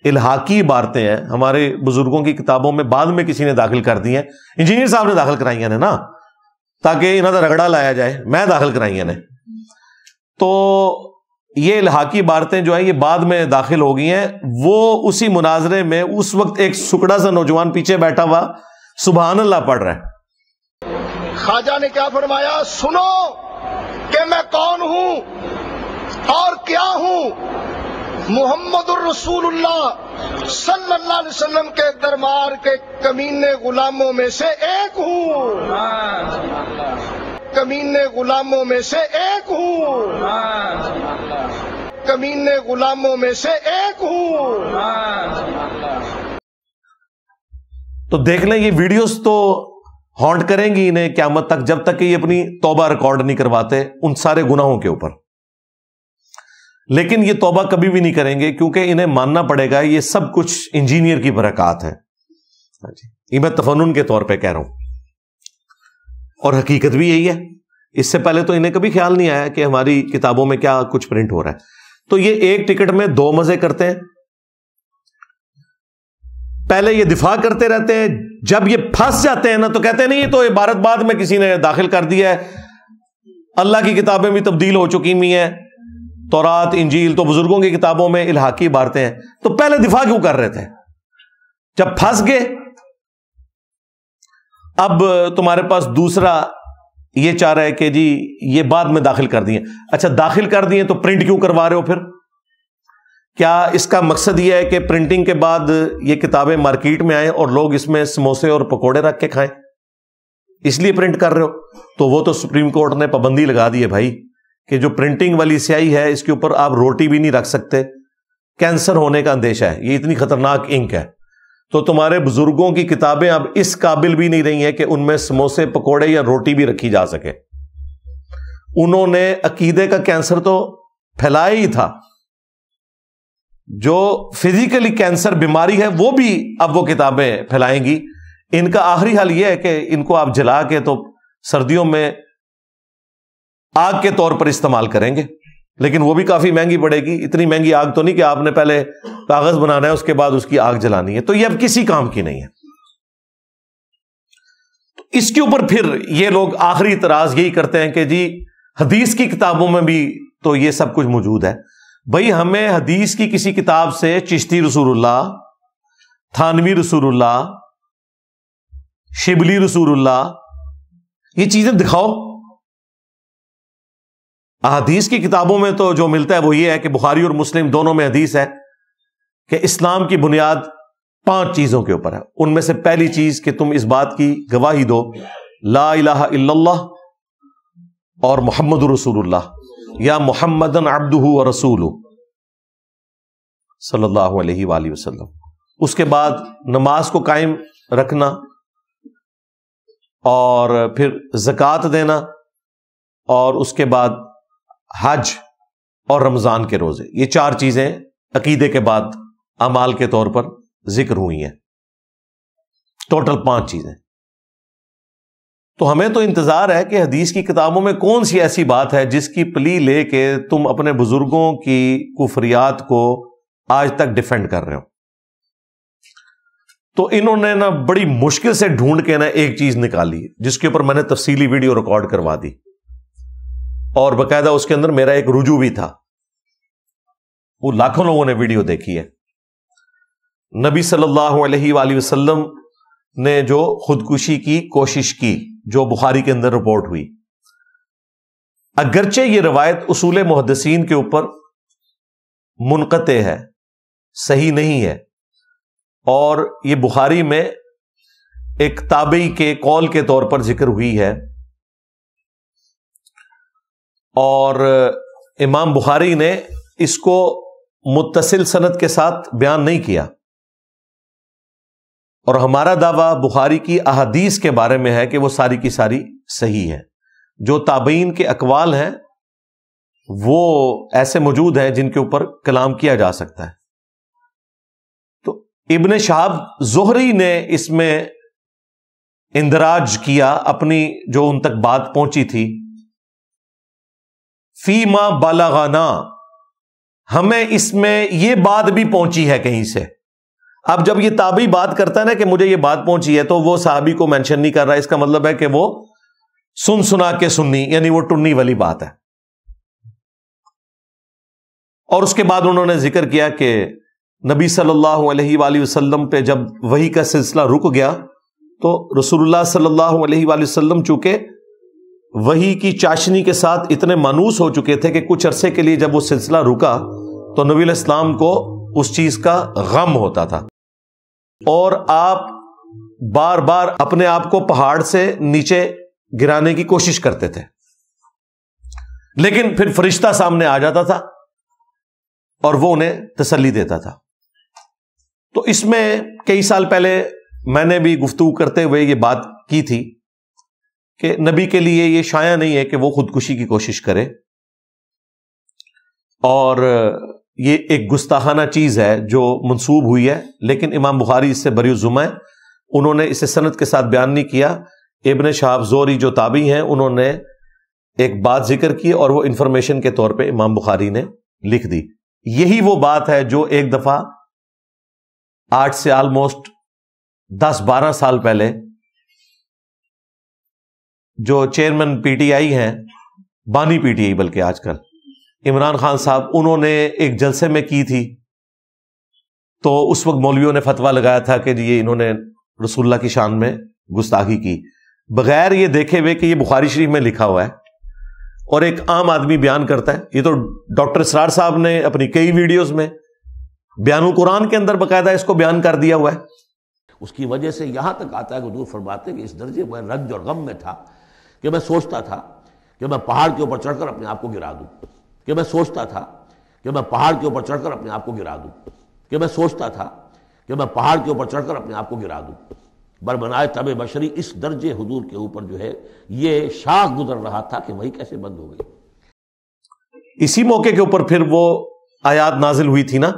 इलाहाकी इबारतें हैं हमारे बुजुर्गों की किताबों में बाद में किसी ने दाखिल कर दी है इंजीनियर साहब ने दाखिल कराइया ने ना ताकि इन्हों का रगड़ा लाया जाए मैं दाखिल कराइया ने तो ये इलाहाकी इबारतें जो है ये बाद में दाखिल हो गई हैं वो उसी मुनाजरे में उस वक्त एक सुकड़ा सा नौजवान पीछे बैठा हुआ सुबहान अल्लाह पढ़ रहा है खाजा ने क्या फरमाया सुनो कि मैं कौन हूं और क्या हूं मोहम्मद रसूलुल्लाह सल्लल्लाहु अलैहि वसल्लम के दरबार के कमीने गुलामों में से एक हूँ कमीने गुलामों में से एक हूँ कमीने गुलामों में से एक हूँ तो देख लें ये वीडियोस तो हॉन्ट करेंगी इन्हें क्यामत तक जब तक कि ये अपनी तौबा रिकॉर्ड नहीं करवाते उन सारे गुनाहों के ऊपर लेकिन ये तोबा कभी भी नहीं करेंगे क्योंकि इन्हें मानना पड़ेगा ये सब कुछ इंजीनियर की बरकत है हाँ ये मैं तफनुन के तौर पे कह रहा हूं और हकीकत भी यही है इससे पहले तो इन्हें कभी ख्याल नहीं आया कि हमारी किताबों में क्या कुछ प्रिंट हो रहा है तो ये एक टिकट में दो मजे करते हैं पहले ये दिफा करते रहते हैं जब ये फंस जाते हैं ना तो कहते हैं नहीं तो इबारत बाद में किसी ने दाखिल कर दिया है अल्लाह की किताबें भी तब्दील हो चुकी हुई हैं तोरात इंजील तो बुजुर्गों की किताबों में इलाहाकी बारते हैं तो पहले दिफा क्यों कर रहे थे जब फंस गए अब तुम्हारे पास दूसरा ये चाह रहा है कि जी ये बाद में दाखिल कर दिए अच्छा दाखिल कर दिए तो प्रिंट क्यों करवा रहे हो फिर क्या इसका मकसद यह है कि प्रिंटिंग के बाद ये किताबें मार्केट में आए और लोग इसमें समोसे और पकोड़े रख के खाएं इसलिए प्रिंट कर रहे हो तो वो तो सुप्रीम कोर्ट ने पाबंदी लगा दी है भाई कि जो प्रिंटिंग वाली स्याही है इसके ऊपर आप रोटी भी नहीं रख सकते कैंसर होने का अंदेशा है ये इतनी खतरनाक इंक है तो तुम्हारे बुजुर्गों की किताबें अब इस काबिल भी नहीं रही हैं कि उनमें समोसे पकोड़े या रोटी भी रखी जा सके उन्होंने अकीदे का कैंसर तो फैलाया ही था जो फिजिकली कैंसर बीमारी है वो भी अब वो किताबें फैलाएंगी इनका आखिरी हल यह है कि इनको आप जला के तो सर्दियों में आग के तौर पर इस्तेमाल करेंगे लेकिन वो भी काफी महंगी पड़ेगी इतनी महंगी आग तो नहीं कि आपने पहले कागज बनाना है उसके बाद उसकी आग जलानी है तो ये अब किसी काम की नहीं है तो इसके ऊपर फिर ये लोग आखिरी इतराज यही करते हैं कि जी हदीस की किताबों में भी तो ये सब कुछ मौजूद है भाई हमें हदीस की किसी किताब से चिश्ती रसूलुल्लाह थानवी रसूलुल्लाह शिबली रसूलुल्लाह ये चीजें दिखाओ अदीस की किताबों में तो जो मिलता है वो ये है कि बुखारी और मुस्लिम दोनों में हदीस है कि इस्लाम की बुनियाद पांच चीजों के ऊपर है उनमें से पहली चीज कि तुम इस बात की गवाही दो ला इलाहा और मोहम्मद रसूल या मोहम्मदन अब्दू और रसूल सल्लाम उसके बाद नमाज को कायम रखना और फिर जक़ात देना और उसके बाद हज और रमज़ान के रोज़े ये चार चीज़ें अकीदे के बाद अमाल के तौर पर जिक्र हुई हैं टोटल पांच चीज़ें तो हमें तो इंतज़ार है कि हदीस की किताबों में कौन सी ऐसी बात है जिसकी प्ली लेके तुम अपने बुज़ुर्गों की कुफरियात को आज तक डिफेंड कर रहे हो तो इन्होंने ना बड़ी मुश्किल से ढूंढ के ना एक चीज़ निकाली जिसके ऊपर मैंने तफसीली वीडियो रिकॉर्ड करवा दी और बकायदा उसके अंदर मेरा एक रुजू भी था वो लाखों लोगों ने वीडियो देखी है नबी सल्लल्लाहु अलैहि वसल्लम ने जो खुदकुशी की कोशिश की जो बुखारी के अंदर रिपोर्ट हुई अगरचे ये रवायत उसूल मुहदसिन के ऊपर मुनक़ है सही नहीं है और ये बुखारी में एक ताबई के कौल के तौर पर जिक्र हुई है और इमाम बुखारी ने इसको मुतसिल सनत के साथ बयान नहीं किया और हमारा दावा बुखारी की अहदीस के बारे में है कि वो सारी की सारी सही है जो ताबीन के अकवाल हैं वो ऐसे मौजूद हैं जिनके ऊपर कलाम किया जा सकता है तो इबन शहाब जोहरी ने इसमें इंदराज किया अपनी जो उन तक बात पहुंची थी फीमा बालागाना हमें इसमें यह बात भी पहुंची है कहीं से अब जब यह ताबी बात करता है ना कि मुझे यह बात पहुंची है तो वह साहबी को मैंशन नहीं कर रहा इसका मतलब है कि वो सुन सुना के सुननी यानी वो टुन्नी वाली बात है और उसके बाद उन्होंने जिक्र किया कि नबी सल्लल्लाहु अलैहि वसल्लम पे जब वही का सिलसिला रुक गया तो रसूलुल्लाह सल्लल्लाहु अलैहि वसल्लम चूंकि वही की चाशनी के साथ इतने मानूस हो चुके थे कि कुछ अरसे के लिए जब वो सिलसिला रुका तो नबी इस्लाम को उस चीज का गम होता था और आप बार बार अपने आप को पहाड़ से नीचे गिराने की कोशिश करते थे लेकिन फिर फरिश्ता सामने आ जाता था और वो उन्हें तसल्ली देता था तो इसमें कई साल पहले मैंने भी गुफ्तु करते हुए ये बात की थी कि नबी के लिए ये शाया नहीं है कि वो खुदकुशी की कोशिश करे और ये एक गुस्ताहाना चीज है जो मंसूब हुई है लेकिन इमाम बुखारी इससे बरी जुमा है उन्होंने इसे सनत के साथ बयान नहीं किया इबन शाहब जोरी जो ताबी हैं उन्होंने एक बात जिक्र की और वो इंफॉर्मेशन के तौर पे इमाम बुखारी ने लिख दी यही वो बात है जो एक दफा आज से आलमोस्ट दस बारह साल पहले जो चेयरमैन पीटीआई हैं बानी पीटीआई बल्कि आजकल इमरान खान साहब उन्होंने एक जलसे में की थी तो उस वक्त मौलवियों ने फतवा लगाया था कि ये इन्होंने रसुल्ला की शान में गुस्ताखी की बगैर ये देखे हुए कि ये बुखारी शरीफ में लिखा हुआ है और एक आम आदमी बयान करता है ये तो डॉक्टर सरार साहब ने अपनी कई वीडियोज में बयान कुरान के अंदर बाकायदा इसको बयान कर दिया हुआ है उसकी वजह से यहां तक आता है कि दूर फरमाते कि इस दर्जे पर रंज और गम में था कि मैं सोचता था कि मैं पहाड़ के ऊपर चढ़कर अपने आप को गिरा दूं कि मैं सोचता था कि मैं पहाड़ के ऊपर चढ़कर अपने आप को गिरा दूं कि मैं सोचता था कि मैं पहाड़ के ऊपर चढ़कर अपने आप को गिरा दूँ बरमनाए तब बशरी इस दर्जे हजूर के ऊपर जो है ये शाख गुजर रहा था कि वही कैसे बंद हो गई इसी मौके के ऊपर फिर वो आयात नाजिल हुई थी ना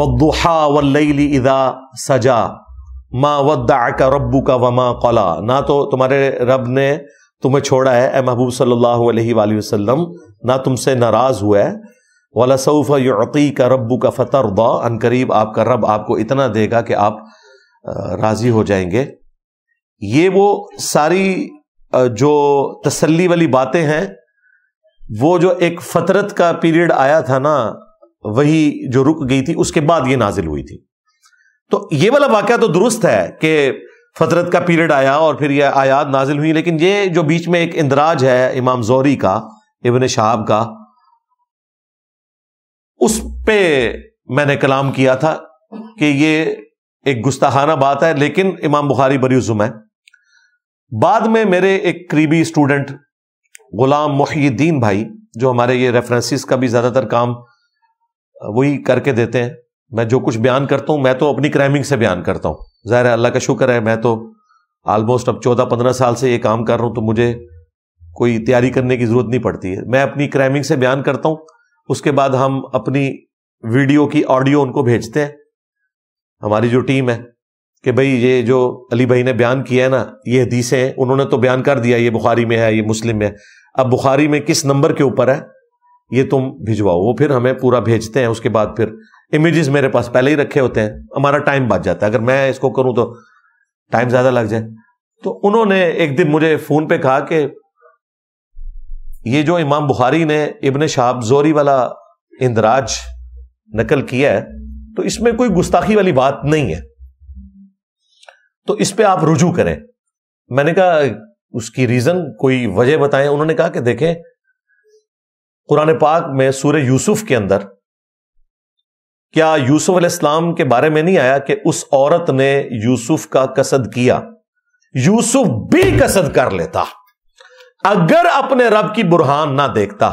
वुहा दुहा इदा सजा माँ वद्दा का रब्बू का वमा कौला ना तो तुम्हारे रब ने तुम्हें छोड़ा है ए महबूब सल्लल्लाहु अलैहि ना तुमसे नाराज़ हुआ है वाला सऊफ़ यती का रब्बू का फ़तरदा अन करीब आपका रब आपको इतना देगा कि आप राज़ी हो जाएंगे ये वो सारी जो तसली वाली बातें हैं वो जो एक फतरत का पीरियड आया था ना वही जो रुक गई थी उसके बाद ये नाजिल हुई थी तो ये वाला वाक्य तो दुरुस्त है कि फतरत का पीरियड आया और फिर यह आयात नाजिल हुई लेकिन ये जो बीच में एक इंदराज है इमाम जोरी का इबन शहाब का उस पर मैंने कलाम किया था कि ये एक गुस्ताहाना बात है लेकिन इमाम बुखारी बरीजुम है बाद में मेरे एक करीबी स्टूडेंट गुलाम मुहीद्दीन भाई जो हमारे ये रेफरेंसिस का भी ज़्यादातर काम वही करके देते हैं मैं जो कुछ बयान करता हूं मैं तो अपनी क्राइमिंग से बयान करता हूं ज़ाहिर अल्लाह का शुक्र है मैं तो ऑलमोस्ट अब चौदह पंद्रह साल से ये काम कर रहा हूं तो मुझे कोई तैयारी करने की ज़रूरत नहीं पड़ती है मैं अपनी क्राइमिंग से बयान करता हूं उसके बाद हम अपनी वीडियो की ऑडियो उनको भेजते हैं हमारी जो टीम है कि भाई ये जो अली भाई ने बयान किया है ना ये हदीसें हैं उन्होंने तो बयान कर दिया ये बुखारी में है ये मुस्लिम में है अब बुखारी में किस नंबर के ऊपर है ये तुम भिजवाओ वो फिर हमें पूरा भेजते हैं उसके बाद फिर इमेजेस मेरे पास पहले ही रखे होते हैं हमारा टाइम बच जाता है अगर मैं इसको करूं तो टाइम ज्यादा लग जाए तो उन्होंने एक दिन मुझे फोन पे कहा कि ये जो इमाम बुखारी ने इबन शाहब जोरी वाला इंदराज नकल किया है तो इसमें कोई गुस्ताखी वाली बात नहीं है तो इस पर आप रुजू करें मैंने कहा उसकी रीजन कोई वजह बताएं उन्होंने कहा कि देखें कुरान पाक में सूर्य यूसुफ के अंदर क्या यूसुफ अलैहिस्सलाम के बारे में नहीं आया कि उस औरत ने यूसुफ का कसद किया यूसुफ भी कसद कर लेता अगर अपने रब की बुरहान ना देखता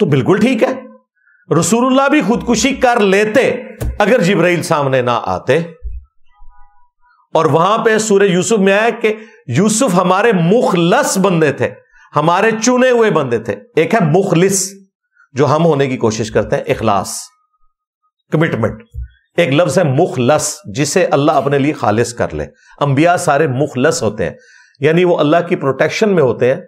तो बिल्कुल ठीक है रसूलुल्लाह भी खुदकुशी कर लेते अगर जिब्राइल सामने ना आते और वहां पे सूर्य यूसुफ में आया कि यूसुफ हमारे मुखलस बंदे थे हमारे चुने हुए बंदे थे एक है मुखलिस जो हम होने की कोशिश करते हैं इखलास कमिटमेंट एक लफ्ज है मुखलस जिसे अल्लाह अपने लिए खालिस कर ले अंबिया सारे मुखलस होते हैं यानी वो अल्लाह की प्रोटेक्शन में होते हैं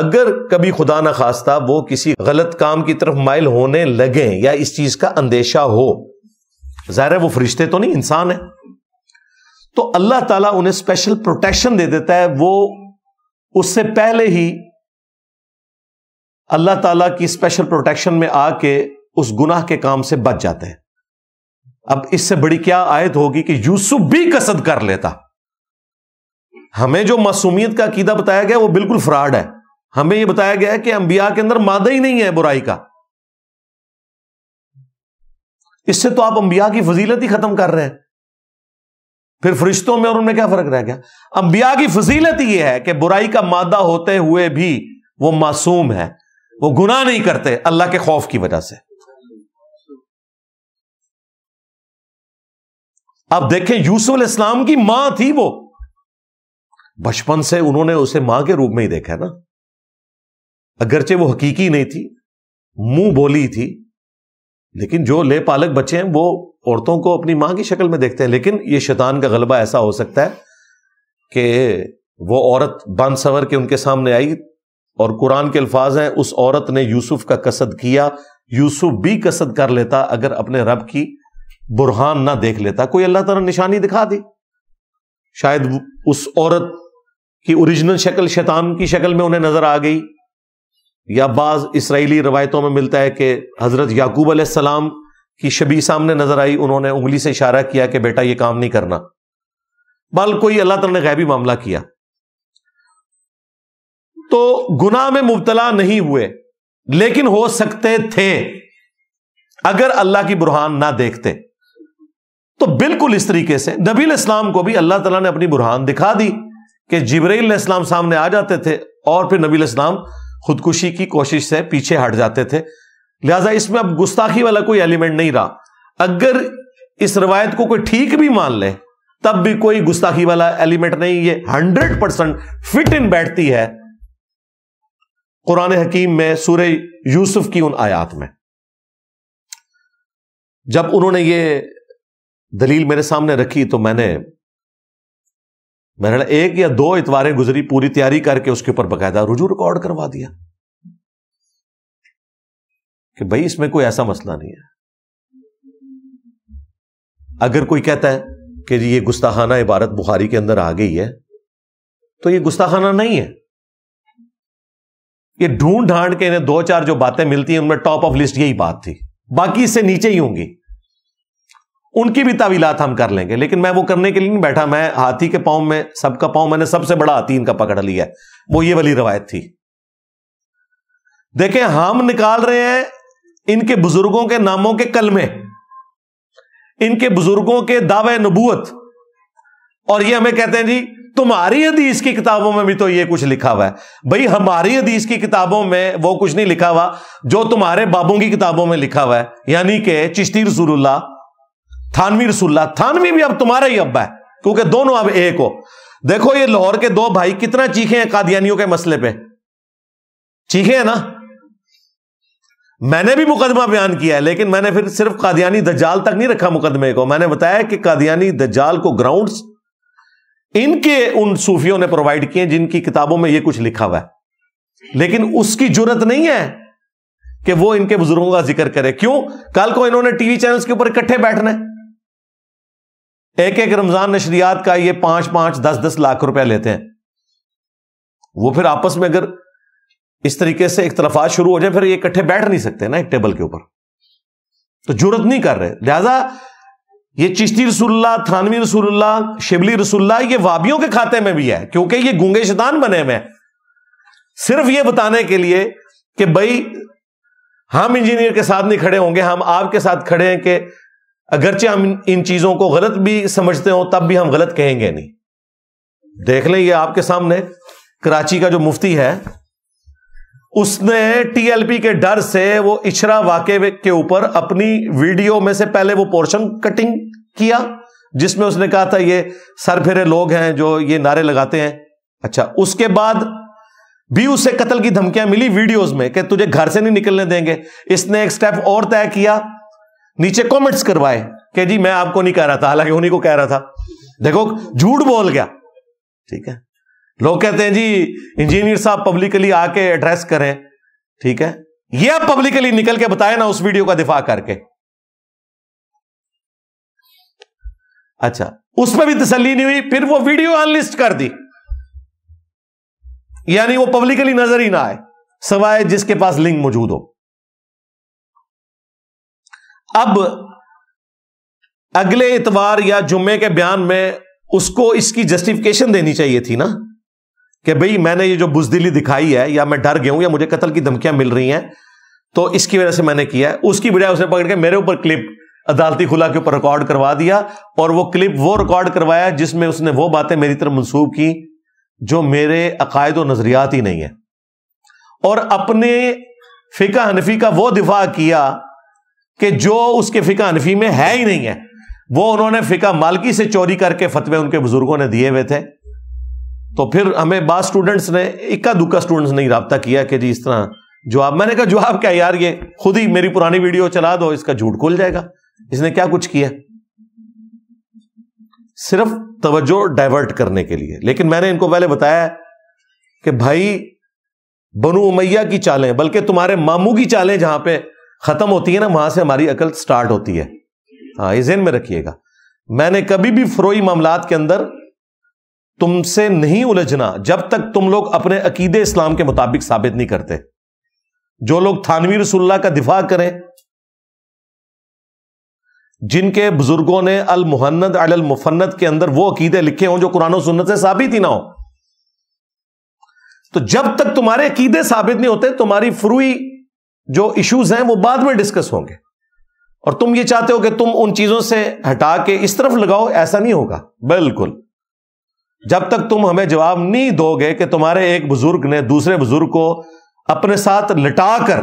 अगर कभी खुदा ना खास्ता वो किसी गलत काम की तरफ माइल होने लगे या इस चीज का अंदेशा हो जाहिर है वो फरिश्ते तो नहीं इंसान है तो अल्लाह ताला उन्हें स्पेशल प्रोटेक्शन दे देता है वो उससे पहले ही अल्लाह ताला की स्पेशल प्रोटेक्शन में आके उस गुनाह के काम से बच जाते हैं अब इससे बड़ी क्या आयत होगी कि यूसुफ भी कसद कर लेता हमें जो मासूमियत का कीदा बताया गया वो बिल्कुल फ्रॉड है हमें यह बताया गया है कि अंबिया के अंदर मादा ही नहीं है बुराई का इससे तो आप अंबिया की फजीलत ही खत्म कर रहे हैं फिर फरिश्तों में और उनमें क्या फर्क रह गया अंबिया की फजीलत यह है कि बुराई का मादा होते हुए भी वो मासूम है वो गुनाह नहीं करते अल्लाह के खौफ की वजह से अब देखें यूसुफ इस्लाम की मां थी वो बचपन से उन्होंने उसे मां के रूप में ही देखा ना अगरचे वो हकीकी नहीं थी मुंह बोली थी लेकिन जो ले पालक बच्चे हैं वो औरतों को अपनी मां की शक्ल में देखते हैं लेकिन ये शैतान का गलबा ऐसा हो सकता है कि वो औरत बन सवर के उनके सामने आई और कुरान के अल्फाज हैं उस औरत ने यूसुफ का कसद किया यूसुफ भी कसद कर लेता अगर अपने रब की बुरहान ना देख लेता कोई अल्लाह तला निशानी दिखा दी शायद उस औरत की ओरिजिनल शक्ल शैतान की शक्ल में उन्हें नजर आ गई या बाज इसराइली रवायतों में मिलता है कि हजरत याकूब अलैहिस्सलाम की शबी सामने नजर आई उन्होंने उंगली से इशारा किया कि बेटा ये काम नहीं करना बाल कोई अल्लाह तला ने गैबी मामला किया तो गुनाह में मुबतला नहीं हुए लेकिन हो सकते थे अगर अल्लाह की बुरहान ना देखते तो बिल्कुल इस तरीके से नबील इस्लाम को भी अल्लाह तला ने अपनी बुरहान दिखा दी कि जिब्रैल इस्लाम सामने आ जाते थे और फिर नबील इस्लाम खुदकुशी की कोशिश से पीछे हट जाते थे लिहाजा इसमें अब गुस्ताखी वाला कोई एलिमेंट नहीं रहा अगर इस रवायत को कोई ठीक भी मान ले तब भी कोई गुस्ताखी वाला एलिमेंट नहीं ये हंड्रेड परसेंट फिट इन बैठती है कुरान हकीम में सूर्य यूसुफ की उन आयात में जब उन्होंने ये दलील मेरे सामने रखी तो मैंने मेरे एक या दो इतवारें गुजरी पूरी तैयारी करके उसके ऊपर बाकायदा रुजू रिकॉर्ड करवा दिया कि भाई इसमें कोई ऐसा मसला नहीं है अगर कोई कहता है कि ये गुस्ताखाना इबारत बुखारी के अंदर आ गई है तो ये गुस्ताखाना नहीं है ये ढूंढ ढांड के इन्हें दो चार जो बातें मिलती हैं उनमें टॉप ऑफ लिस्ट यही बात थी बाकी इससे नीचे ही होंगी उनकी भी तावीलात हम कर लेंगे लेकिन मैं वो करने के लिए नहीं बैठा मैं हाथी के पाँव में सबका पाँव मैंने सबसे बड़ा हाथी इनका पकड़ लिया वो ये वाली रवायत थी देखें हम निकाल रहे हैं इनके बुजुर्गों के नामों के कलमे इनके बुजुर्गों के दावे नबूत और ये हमें कहते हैं जी तुम्हारी हदीस की किताबों में भी तो ये कुछ लिखा हुआ है भाई हमारी हदीस की किताबों में वो कुछ नहीं लिखा हुआ जो तुम्हारे बाबों की किताबों में लिखा हुआ है यानी कि चिश्ती रसूल्ला थानवी रसुल्ला थानवी भी अब तुम्हारा ही अब्बा है क्योंकि दोनों अब एक हो देखो ये लाहौर के दो भाई कितना चीखे हैं कादियानियों के मसले पे चीखे हैं ना मैंने भी मुकदमा बयान किया है लेकिन मैंने फिर सिर्फ कादियानी दज्जाल तक नहीं रखा मुकदमे को मैंने बताया कि कादियानी दज्जाल को ग्राउंड्स इनके उन सूफियों ने प्रोवाइड किए जिनकी किताबों में ये कुछ लिखा हुआ है लेकिन उसकी जरूरत नहीं है कि वो इनके बुजुर्गों का जिक्र करे क्यों कल को इन्होंने टीवी चैनल के ऊपर इकट्ठे बैठना एक एक रमजान नशरियात का ये पांच पांच दस दस लाख रुपया लेते हैं वो फिर आपस में अगर इस तरीके से एक इख्तलाफा शुरू हो जाए फिर ये इकट्ठे बैठ नहीं सकते ना एक टेबल के ऊपर तो जरूरत नहीं कर रहे लिहाजा ये चिश्ती रसुल्ला थानवी रसुल्ला शिबली रसुल्ला ये वाबियों के खाते में भी है क्योंकि ये गूंगे शैतान बने हुए हैं सिर्फ ये बताने के लिए कि भाई हम इंजीनियर के साथ नहीं खड़े होंगे हम आपके साथ खड़े हैं कि अगरचे हम इन चीजों को गलत भी समझते हो तब भी हम गलत कहेंगे नहीं देख लें ये आपके सामने कराची का जो मुफ्ती है उसने टीएलपी के डर से वो इशरा वाके के ऊपर अपनी वीडियो में से पहले वो पोर्शन कटिंग किया जिसमें उसने कहा था ये सर फेरे लोग हैं जो ये नारे लगाते हैं अच्छा उसके बाद भी उसे कत्ल की धमकियां मिली वीडियोस में कि तुझे घर से नहीं निकलने देंगे इसने एक स्टेप और तय किया नीचे कमेंट्स करवाए कि जी मैं आपको नहीं कह रहा था हालांकि उन्हीं को कह रहा था देखो झूठ बोल गया ठीक है लोग कहते हैं जी इंजीनियर साहब पब्लिकली आके एड्रेस करें ठीक है ये आप पब्लिकली निकल के बताए ना उस वीडियो का दिफा करके अच्छा उसमें भी तसली नहीं हुई फिर वो वीडियो अनलिस्ट कर दी यानी वो पब्लिकली नजर ही ना आए सवाए जिसके पास लिंक मौजूद हो अब अगले इतवार या जुम्मे के बयान में उसको इसकी जस्टिफिकेशन देनी चाहिए थी ना कि भाई मैंने ये जो बुजदिली दिखाई है या मैं डर गया हूं या मुझे कत्ल की धमकियां मिल रही हैं तो इसकी वजह से मैंने किया है उसकी बजाय उसने पकड़ के मेरे ऊपर क्लिप अदालती खुला के ऊपर रिकॉर्ड करवा दिया और वो क्लिप वो रिकॉर्ड करवाया जिसमें उसने वो बातें मेरी तरफ मनसूब की जो मेरे अकायद और नजरियात ही नहीं है और अपने फिका हनफी का वो दिफा किया कि जो उसके फिका हनफी में है ही नहीं है वो उन्होंने फिका मालकी से चोरी करके फतवे उनके बुजुर्गों ने दिए हुए थे तो फिर हमें बाद स्टूडेंट्स ने इक्का दुक्का स्टूडेंट्स ने रबता किया कि जी इस तरह जवाब मैंने कहा जवाब क्या यार ये खुद ही मेरी पुरानी वीडियो चला दो इसका झूठ खोल जाएगा इसने क्या कुछ किया सिर्फ तवज्जो डाइवर्ट करने के लिए लेकिन मैंने इनको पहले बताया कि भाई बनु उमैया की चालें बल्कि तुम्हारे मामू की चालें जहां पे खत्म होती है ना वहां से हमारी अकल स्टार्ट होती है हाँ ये जेन में रखिएगा मैंने कभी भी फ्रोई मामलात के अंदर तुमसे नहीं उलझना जब तक तुम लोग अपने अकीदे इस्लाम के मुताबिक साबित नहीं करते जो लोग थानवी रसुल्ला का दिफा करें जिनके बुजुर्गों ने अल मुहन्नद अल मुफन्नत के अंदर वो अकीदे लिखे हों जो कुरान सुन्नत से साबित ही ना हो तो जब तक तुम्हारे अकीदे साबित नहीं होते तुम्हारी फ्रूई जो इश्यूज हैं वो बाद में डिस्कस होंगे और तुम ये चाहते हो कि तुम उन चीजों से हटा के इस तरफ लगाओ ऐसा नहीं होगा बिल्कुल जब तक तुम हमें जवाब नहीं दोगे कि तुम्हारे एक बुजुर्ग ने दूसरे बुजुर्ग को अपने साथ लटा कर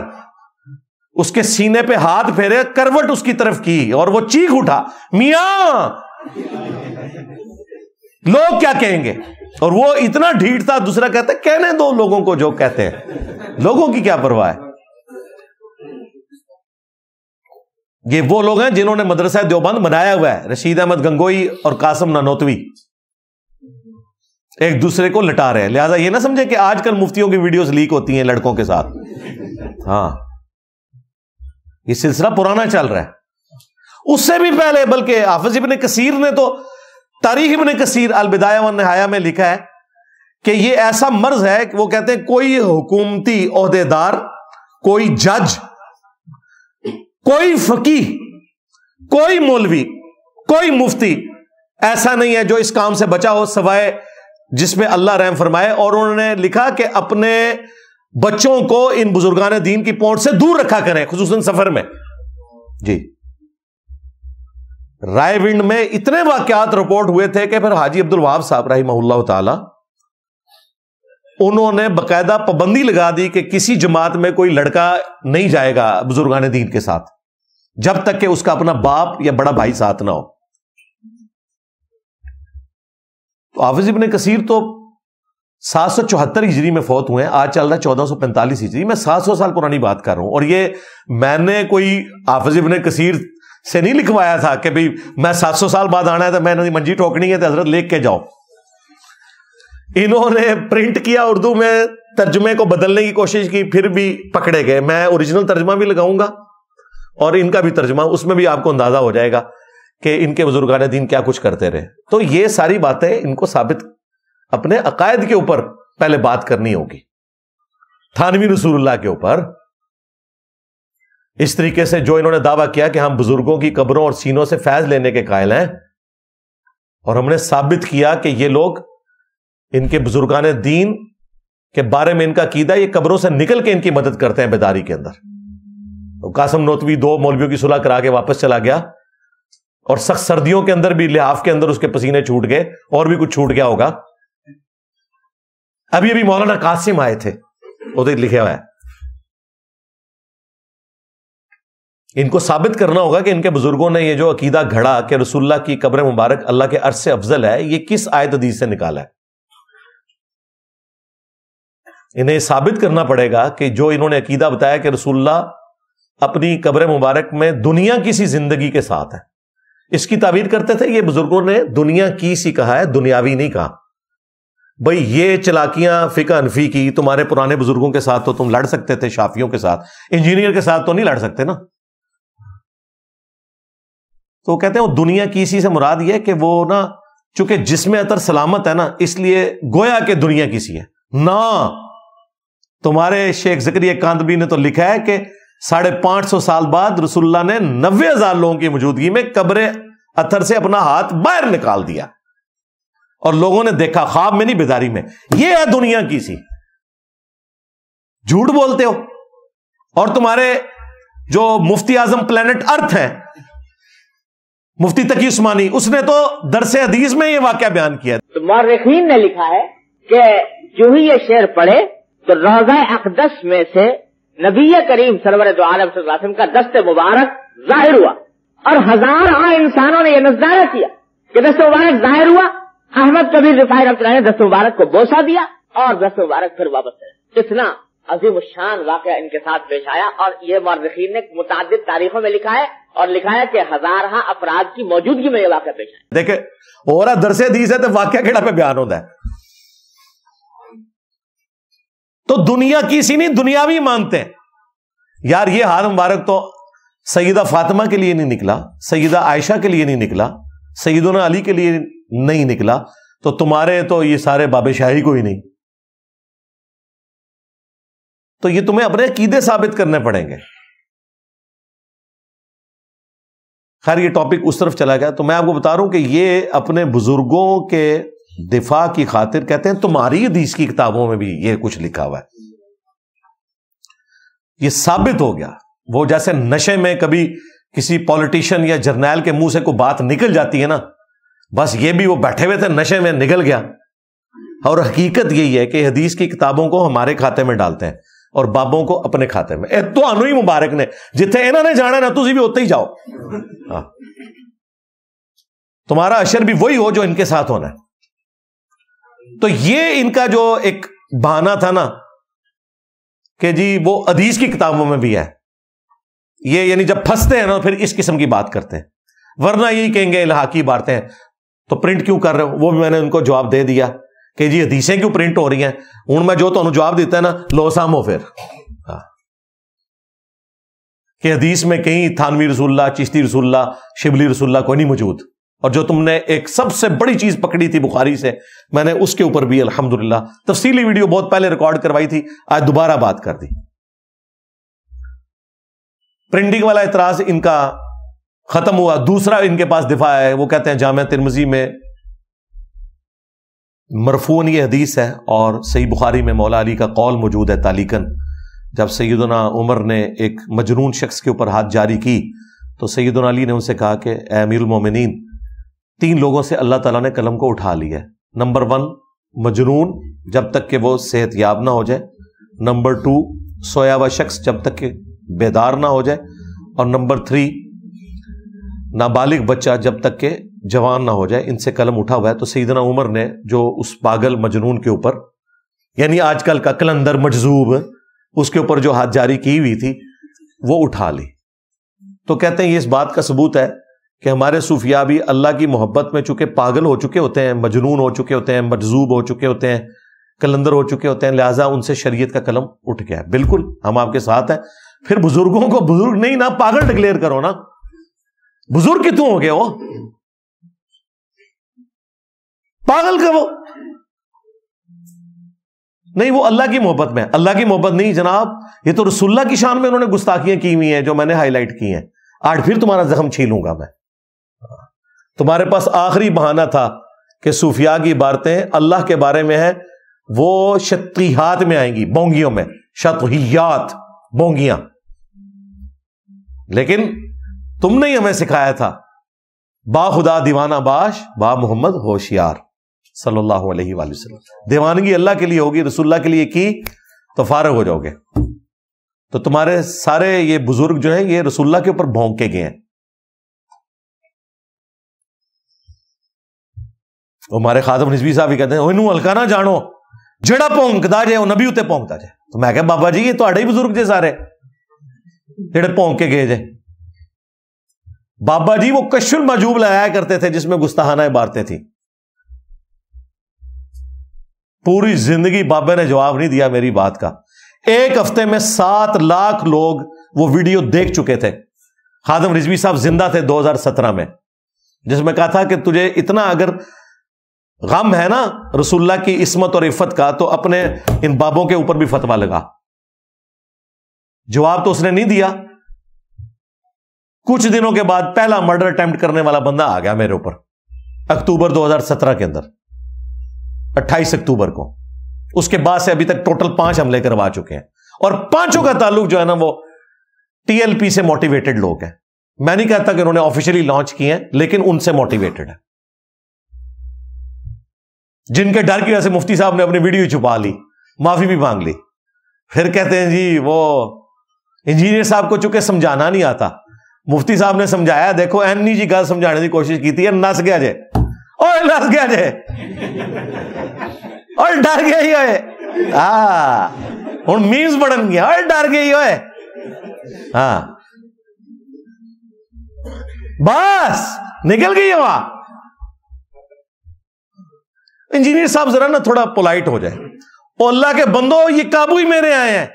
उसके सीने पे हाथ फेरे करवट उसकी तरफ की और वो चीख उठा मिया लोग क्या कहेंगे और वो इतना ढीठ था दूसरा कहता कहने दो लोगों को जो कहते हैं लोगों की क्या परवाह है ये वो लोग हैं जिन्होंने मदरसा देवबंद बनाया हुआ है रशीद अहमद गंगोई और कासम ननोतवी एक दूसरे को लटा रहे हैं लिहाजा ये ना समझे कि आजकल मुफ्तियों की वीडियोस लीक होती हैं लड़कों के साथ हाँ ये सिलसिला पुराना चल रहा है उससे भी पहले बल्कि हाफिज इबन कसीर ने तो तारीख इबन कसीर अलबिदाया व नहाया में लिखा है कि ये ऐसा मर्ज है कि वो कहते हैं कोई हुकूमती अहदेदार कोई जज कोई फकी कोई मौलवी कोई मुफ्ती ऐसा नहीं है जो इस काम से बचा हो सवाए जिसमें अल्लाह रहम फरमाए और उन्होंने लिखा कि अपने बच्चों को इन बुजुर्गान दीन की पहुंच से दूर रखा करें खूस सफर में जी रायविंड में इतने वाक्यात रिपोर्ट हुए थे कि फिर हाजी अब्दुल वहाब साहब रही तला उन्होंने बकायदा पाबंदी लगा दी कि किसी जमात में कोई लड़का नहीं जाएगा बुजुर्गान दीन के साथ जब तक कि उसका अपना बाप या बड़ा भाई साथ ना हो तो हाफिज इबन कसीर तो सात सौ चौहत्तर हिजरी में फौत हुए हैं आज चल रहा है चौदह सौ पैंतालीस हिजरी मैं सात सौ साल पुरानी बात कर रहा हूं और ये मैंने कोई हाफिज इबन कसीर से नहीं लिखवाया था कि भाई मैं सात सौ साल बाद आना है तो मैं इन्होंने मंजी ठोकनी है तो हजरत लेख के जाओ इन्होंने प्रिंट किया उर्दू में तर्जमे को बदलने की कोशिश की फिर भी पकड़े गए मैं ओरिजिनल तर्जमा भी लगाऊंगा और इनका भी तर्जमा उसमें भी आपको अंदाजा हो जाएगा कि इनके बुजुर्गान दीन क्या कुछ करते रहे तो ये सारी बातें इनको साबित अपने अकायद के ऊपर पहले बात करनी होगी थानवी रसूल्लाह के ऊपर इस तरीके से जो इन्होंने दावा किया कि हम बुजुर्गों की कब्रों और सीनों से फैज लेने के कायल हैं और हमने साबित किया कि ये लोग इनके बुजुर्गान दीन के बारे में इनका कीदा ये कब्रों से निकल के इनकी मदद करते हैं बेदारी के अंदर तो कासम नोतवी दो मौलवियों की सुलह करा के वापस चला गया और सख्त सर्दियों के अंदर भी लिहाफ के अंदर उसके पसीने छूट गए और भी कुछ छूट गया होगा अभी अभी मौलाना कासिम आए थे वो तो लिखे हुआ है इनको साबित करना होगा कि इनके बुजुर्गों ने ये जो अकीदा घड़ा कि रसुल्ला की कब्र मुबारक अल्लाह के अर्ज से अफजल है ये किस आयत अदीज से निकाला है इन्हें साबित करना पड़ेगा कि जो इन्होंने अकीदा बताया कि रसुल्ला अपनी कब्र मुबारक में दुनिया की सी जिंदगी के साथ है इसकी ताबीर करते थे ये बुजुर्गों ने दुनिया की सी कहा है दुनियावी नहीं कहा भाई ये चलाकियां फिका अनफी की तुम्हारे पुराने बुजुर्गों के साथ तो तुम लड़ सकते थे शाफियों के साथ इंजीनियर के साथ तो नहीं लड़ सकते ना तो कहते हैं वो दुनिया की इसी से मुराद ये कि वो ना चूंकि जिसमें अतर सलामत है ना इसलिए गोया के दुनिया किसी है ना तुम्हारे शेख जक्रिय कांदबी ने तो लिखा है कि साढ़े पांच सौ साल बाद रसुल्ला ने नब्बे हजार लोगों की मौजूदगी में कब्र अथर से अपना हाथ बाहर निकाल दिया और लोगों ने देखा ख्वाब में नहीं बेदारी में यह है दुनिया की सी झूठ बोलते हो और तुम्हारे जो मुफ्ती आजम प्लेनेट अर्थ है मुफ्ती तकी उस्मानी उसने तो दरसे अदीज में यह वाक्य बयान किया तो मौरखीन ने लिखा है कि जो ही ये शेर पढ़े तो रोजा अकदस में से नबी करीम सरवर तो आलम का दस्त मुबारक जाहिर हुआ और हजार हाँ इंसानों ने यह नजदारा किया कि दस्त मुबारक जाहिर हुआ अहमद कबीर रिफाई रफ्तार ने दस्त मुबारक को बोसा दिया और दस्त मुबारक फिर वापस चले इतना अजीम शान वाक़ इनके साथ पेश आया और ये मौरखीन ने मुताद तारीखों में लिखा है और लिखा है कि हजार हाँ अपराध की मौजूदगी में ये वाक़ पेश आया देखे और दरसे दी से तो वाक्य केड़ा पे बयान होता है तो दुनिया की सी नहीं दुनिया भी मानते हैं यार ये हार मुबारक तो सईदा फातिमा के लिए नहीं निकला सईदा आयशा के लिए नहीं निकला सईदना अली के लिए नहीं निकला तो तुम्हारे तो ये सारे बाबे शाही को ही नहीं तो ये तुम्हें अपने कीदे साबित करने पड़ेंगे खैर ये टॉपिक उस तरफ चला गया तो मैं आपको बता रहा हूं कि ये अपने बुजुर्गों के दिफा की खातिर कहते हैं तुम्हारी हदीस की किताबों में भी यह कुछ लिखा हुआ है ये साबित हो गया वो जैसे नशे में कभी किसी पॉलिटिशियन या जर्नैल के मुंह से कोई बात निकल जाती है ना बस ये भी वो बैठे हुए थे नशे में निकल गया और हकीकत यही है कि हदीस की किताबों को हमारे खाते में डालते हैं और बाबों को अपने खाते में तो अनु ही मुबारक ने जिथे इन्होंने जाना ना तुम भी होते ही जाओ हाँ तुम्हारा अशर भी वही हो जो इनके साथ होना है तो ये इनका जो एक बहाना था ना कि जी वो अदीस की किताबों में भी है ये यानी जब फंसते हैं ना फिर इस किस्म की बात करते हैं वरना यही कहेंगे इलाहाकी बातें हैं तो प्रिंट क्यों कर रहे हो वो भी मैंने उनको जवाब दे दिया कि जी हदीसें क्यों प्रिंट हो रही हैं हूं मैं जो तो जवाब देता है ना लो सामो फिर हाँ। कि हदीस में कहीं थानवी रसुल्ला चिश्ती रसुल्ला शिबली रसुल्ला कोई नहीं मौजूद और जो तुमने एक सबसे बड़ी चीज पकड़ी थी बुखारी से मैंने उसके ऊपर भी अल्हम्दुलिल्लाह तफसीली वीडियो बहुत पहले रिकॉर्ड करवाई थी आज दोबारा बात कर दी प्रिंटिंग वाला इतराज इनका खत्म हुआ दूसरा इनके पास दिफा है वो कहते हैं जाम तिरमजी में मरफून ये हदीस है और सही बुखारी में मौला अली का कौल मौजूद है तालिकन जब सैदना उमर ने एक मजनून शख्स के ऊपर हाथ जारी की तो सईदी अली ने उनसे कहा कि अमीर मोमिन तीन लोगों से अल्लाह ताला ने कलम को उठा लिया है नंबर वन मजनून जब तक कि वो सेहत याब ना हो जाए नंबर टू सोया हुआ शख्स जब तक कि बेदार ना हो जाए और नंबर थ्री नाबालिग बच्चा जब तक के जवान ना हो जाए इनसे कलम उठा हुआ है तो सईदना उमर ने जो उस पागल मजनून के ऊपर यानी आजकल का कलंदर मजजूब उसके ऊपर जो हाथ जारी की हुई थी वो उठा ली तो कहते हैं ये इस बात का सबूत है कि हमारे सूफिया भी अल्लाह की मोहब्बत में चुके पागल हो चुके होते हैं मजनून हो चुके होते हैं मजजूब हो चुके होते हैं कलंदर हो चुके होते हैं लिहाजा उनसे शरीयत का कलम उठ गया है बिल्कुल हम आपके साथ हैं फिर बुजुर्गों को बुजुर्ग नहीं ना पागल डिक्लेयर करो ना बुजुर्ग कितों हो गए वो पागल करो नहीं वो अल्लाह की मोहब्बत में अल्लाह की मोहब्बत नहीं जनाब ये तो रसुल्ला की शान में उन्होंने गुस्ताखियां की हुई हैं जो मैंने हाईलाइट की हैं आज फिर तुम्हारा जख्म छीलूंगा मैं तुम्हारे पास आखिरी बहाना था कि सूफिया की इबारतें अल्लाह के बारे में है वो शतियात में आएंगी बोंगियों में शतहियात बोंगिया लेकिन तुमने ही हमें सिखाया था बाखुदा दीवाना बाश बा मोहम्मद होशियार सल्लल्लाहु अलैहि वसल्लम दीवानगी अल्लाह के लिए होगी रसुल्ला के लिए की तो फारग हो जाओगे तो तुम्हारे सारे ये बुजुर्ग जो हैं ये रसुल्ला के ऊपर भोंके गए हैं तो हमारे खादम रिजवी साहब भी कहते हैं इनू हल्का ना जानो ਜਿਹੜਾ ਭੌਂਕਦਾ ਜੇ ਉਹ ਨਬੀ ਉੱਤੇ ਭੌਂਕਦਾ ਜੇ ਤੇ ਮੈਂ ਕਿਹਾ ਬਾਬਾ ਜੀ ਇਹ ਤੁਹਾਡੇ ਹੀ ਬਜ਼ੁਰਗ ਜੇ ਸਾਰੇ ਜਿਹੜੇ ਭੌਂਕ ਕੇ ਗਏ ਜੇ बाबा जी वो कशुल मजूब लगाया करते थे जिसमें गुस्ताहाना इबारतें थी पूरी जिंदगी बाबे ने जवाब नहीं दिया मेरी बात का एक हफ्ते में सात लाख लोग वो वीडियो देख चुके थे खादम रिजवी साहब जिंदा थे 2017 में जिसमें कहा था कि तुझे इतना अगर गम है ना रसुल्ला की इसमत और इफ्फत का तो अपने इन बाबों के ऊपर भी फतवा लगा जवाब तो उसने नहीं दिया कुछ दिनों के बाद पहला मर्डर अटेम्प्ट करने वाला बंदा आ गया मेरे ऊपर अक्टूबर 2017 के अंदर 28 अक्टूबर को उसके बाद से अभी तक टोटल पांच हमले करवा चुके हैं और पांचों का ताल्लुक जो है ना वो टीएलपी से मोटिवेटेड लोग हैं मैं नहीं कहता कि उन्होंने ऑफिशियली लॉन्च किए हैं लेकिन उनसे मोटिवेटेड है जिनके डर की वजह से मुफ्ती साहब ने अपनी वीडियो छुपा ली माफी भी मांग ली फिर कहते हैं जी वो इंजीनियर साहब को चुके समझाना नहीं आता मुफ्ती साहब ने समझाया देखो एनी जी गल समझाने की कोशिश की थी नस गया जे और नस गया जे और डर गया ही ओए हाँ हूं मीम्स गया और डर गया ही हाँ बस निकल गई वहां इंजीनियर साहब जरा ना थोड़ा पोलाइट हो जाए अल्लाह के बंदो ये काबू ही मेरे आए हैं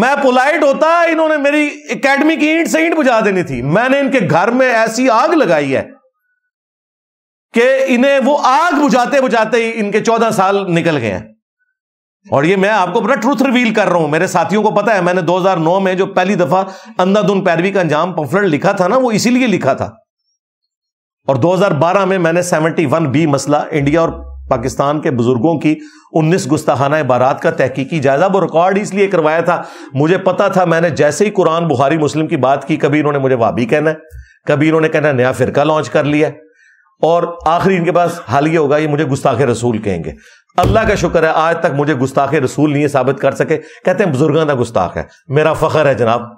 मैं पोलाइट होता इन्होंने मेरी एकेडमी की ईंट से ईंट बुझा देनी थी मैंने इनके घर में ऐसी आग लगाई है कि इन्हें वो आग बुझाते बुझाते ही इनके चौदह साल निकल गए हैं और ये मैं आपको बड़ा ट्रूथ रिवील कर रहा हूं मेरे साथियों को पता है मैंने 2009 में जो पहली दफा अंधाधुन पैरवी का अंजाम पम्फलेट लिखा था ना वो इसीलिए लिखा था और 2012 में मैंने 71 बी मसला इंडिया और पाकिस्तान के बुजुर्गों की 19 गुस्ताखाना इबारात का तहकीकी जायजा वो रिकॉर्ड इसलिए करवाया था मुझे पता था मैंने जैसे ही कुरान बुहारी मुस्लिम की बात की कभी इन्होंने मुझे वाबी कहना है कभी इन्होंने कहना नया फिरका लॉन्च कर लिया और आखिरी इनके पास हाल ये होगा ये मुझे गुस्ताखे रसूल कहेंगे अल्लाह का शुक्र है आज तक मुझे गुस्ताखे रसूल नहीं साबित कर सके कहते हैं बुजुर्गों का गुस्ताख है मेरा फखर है जनाब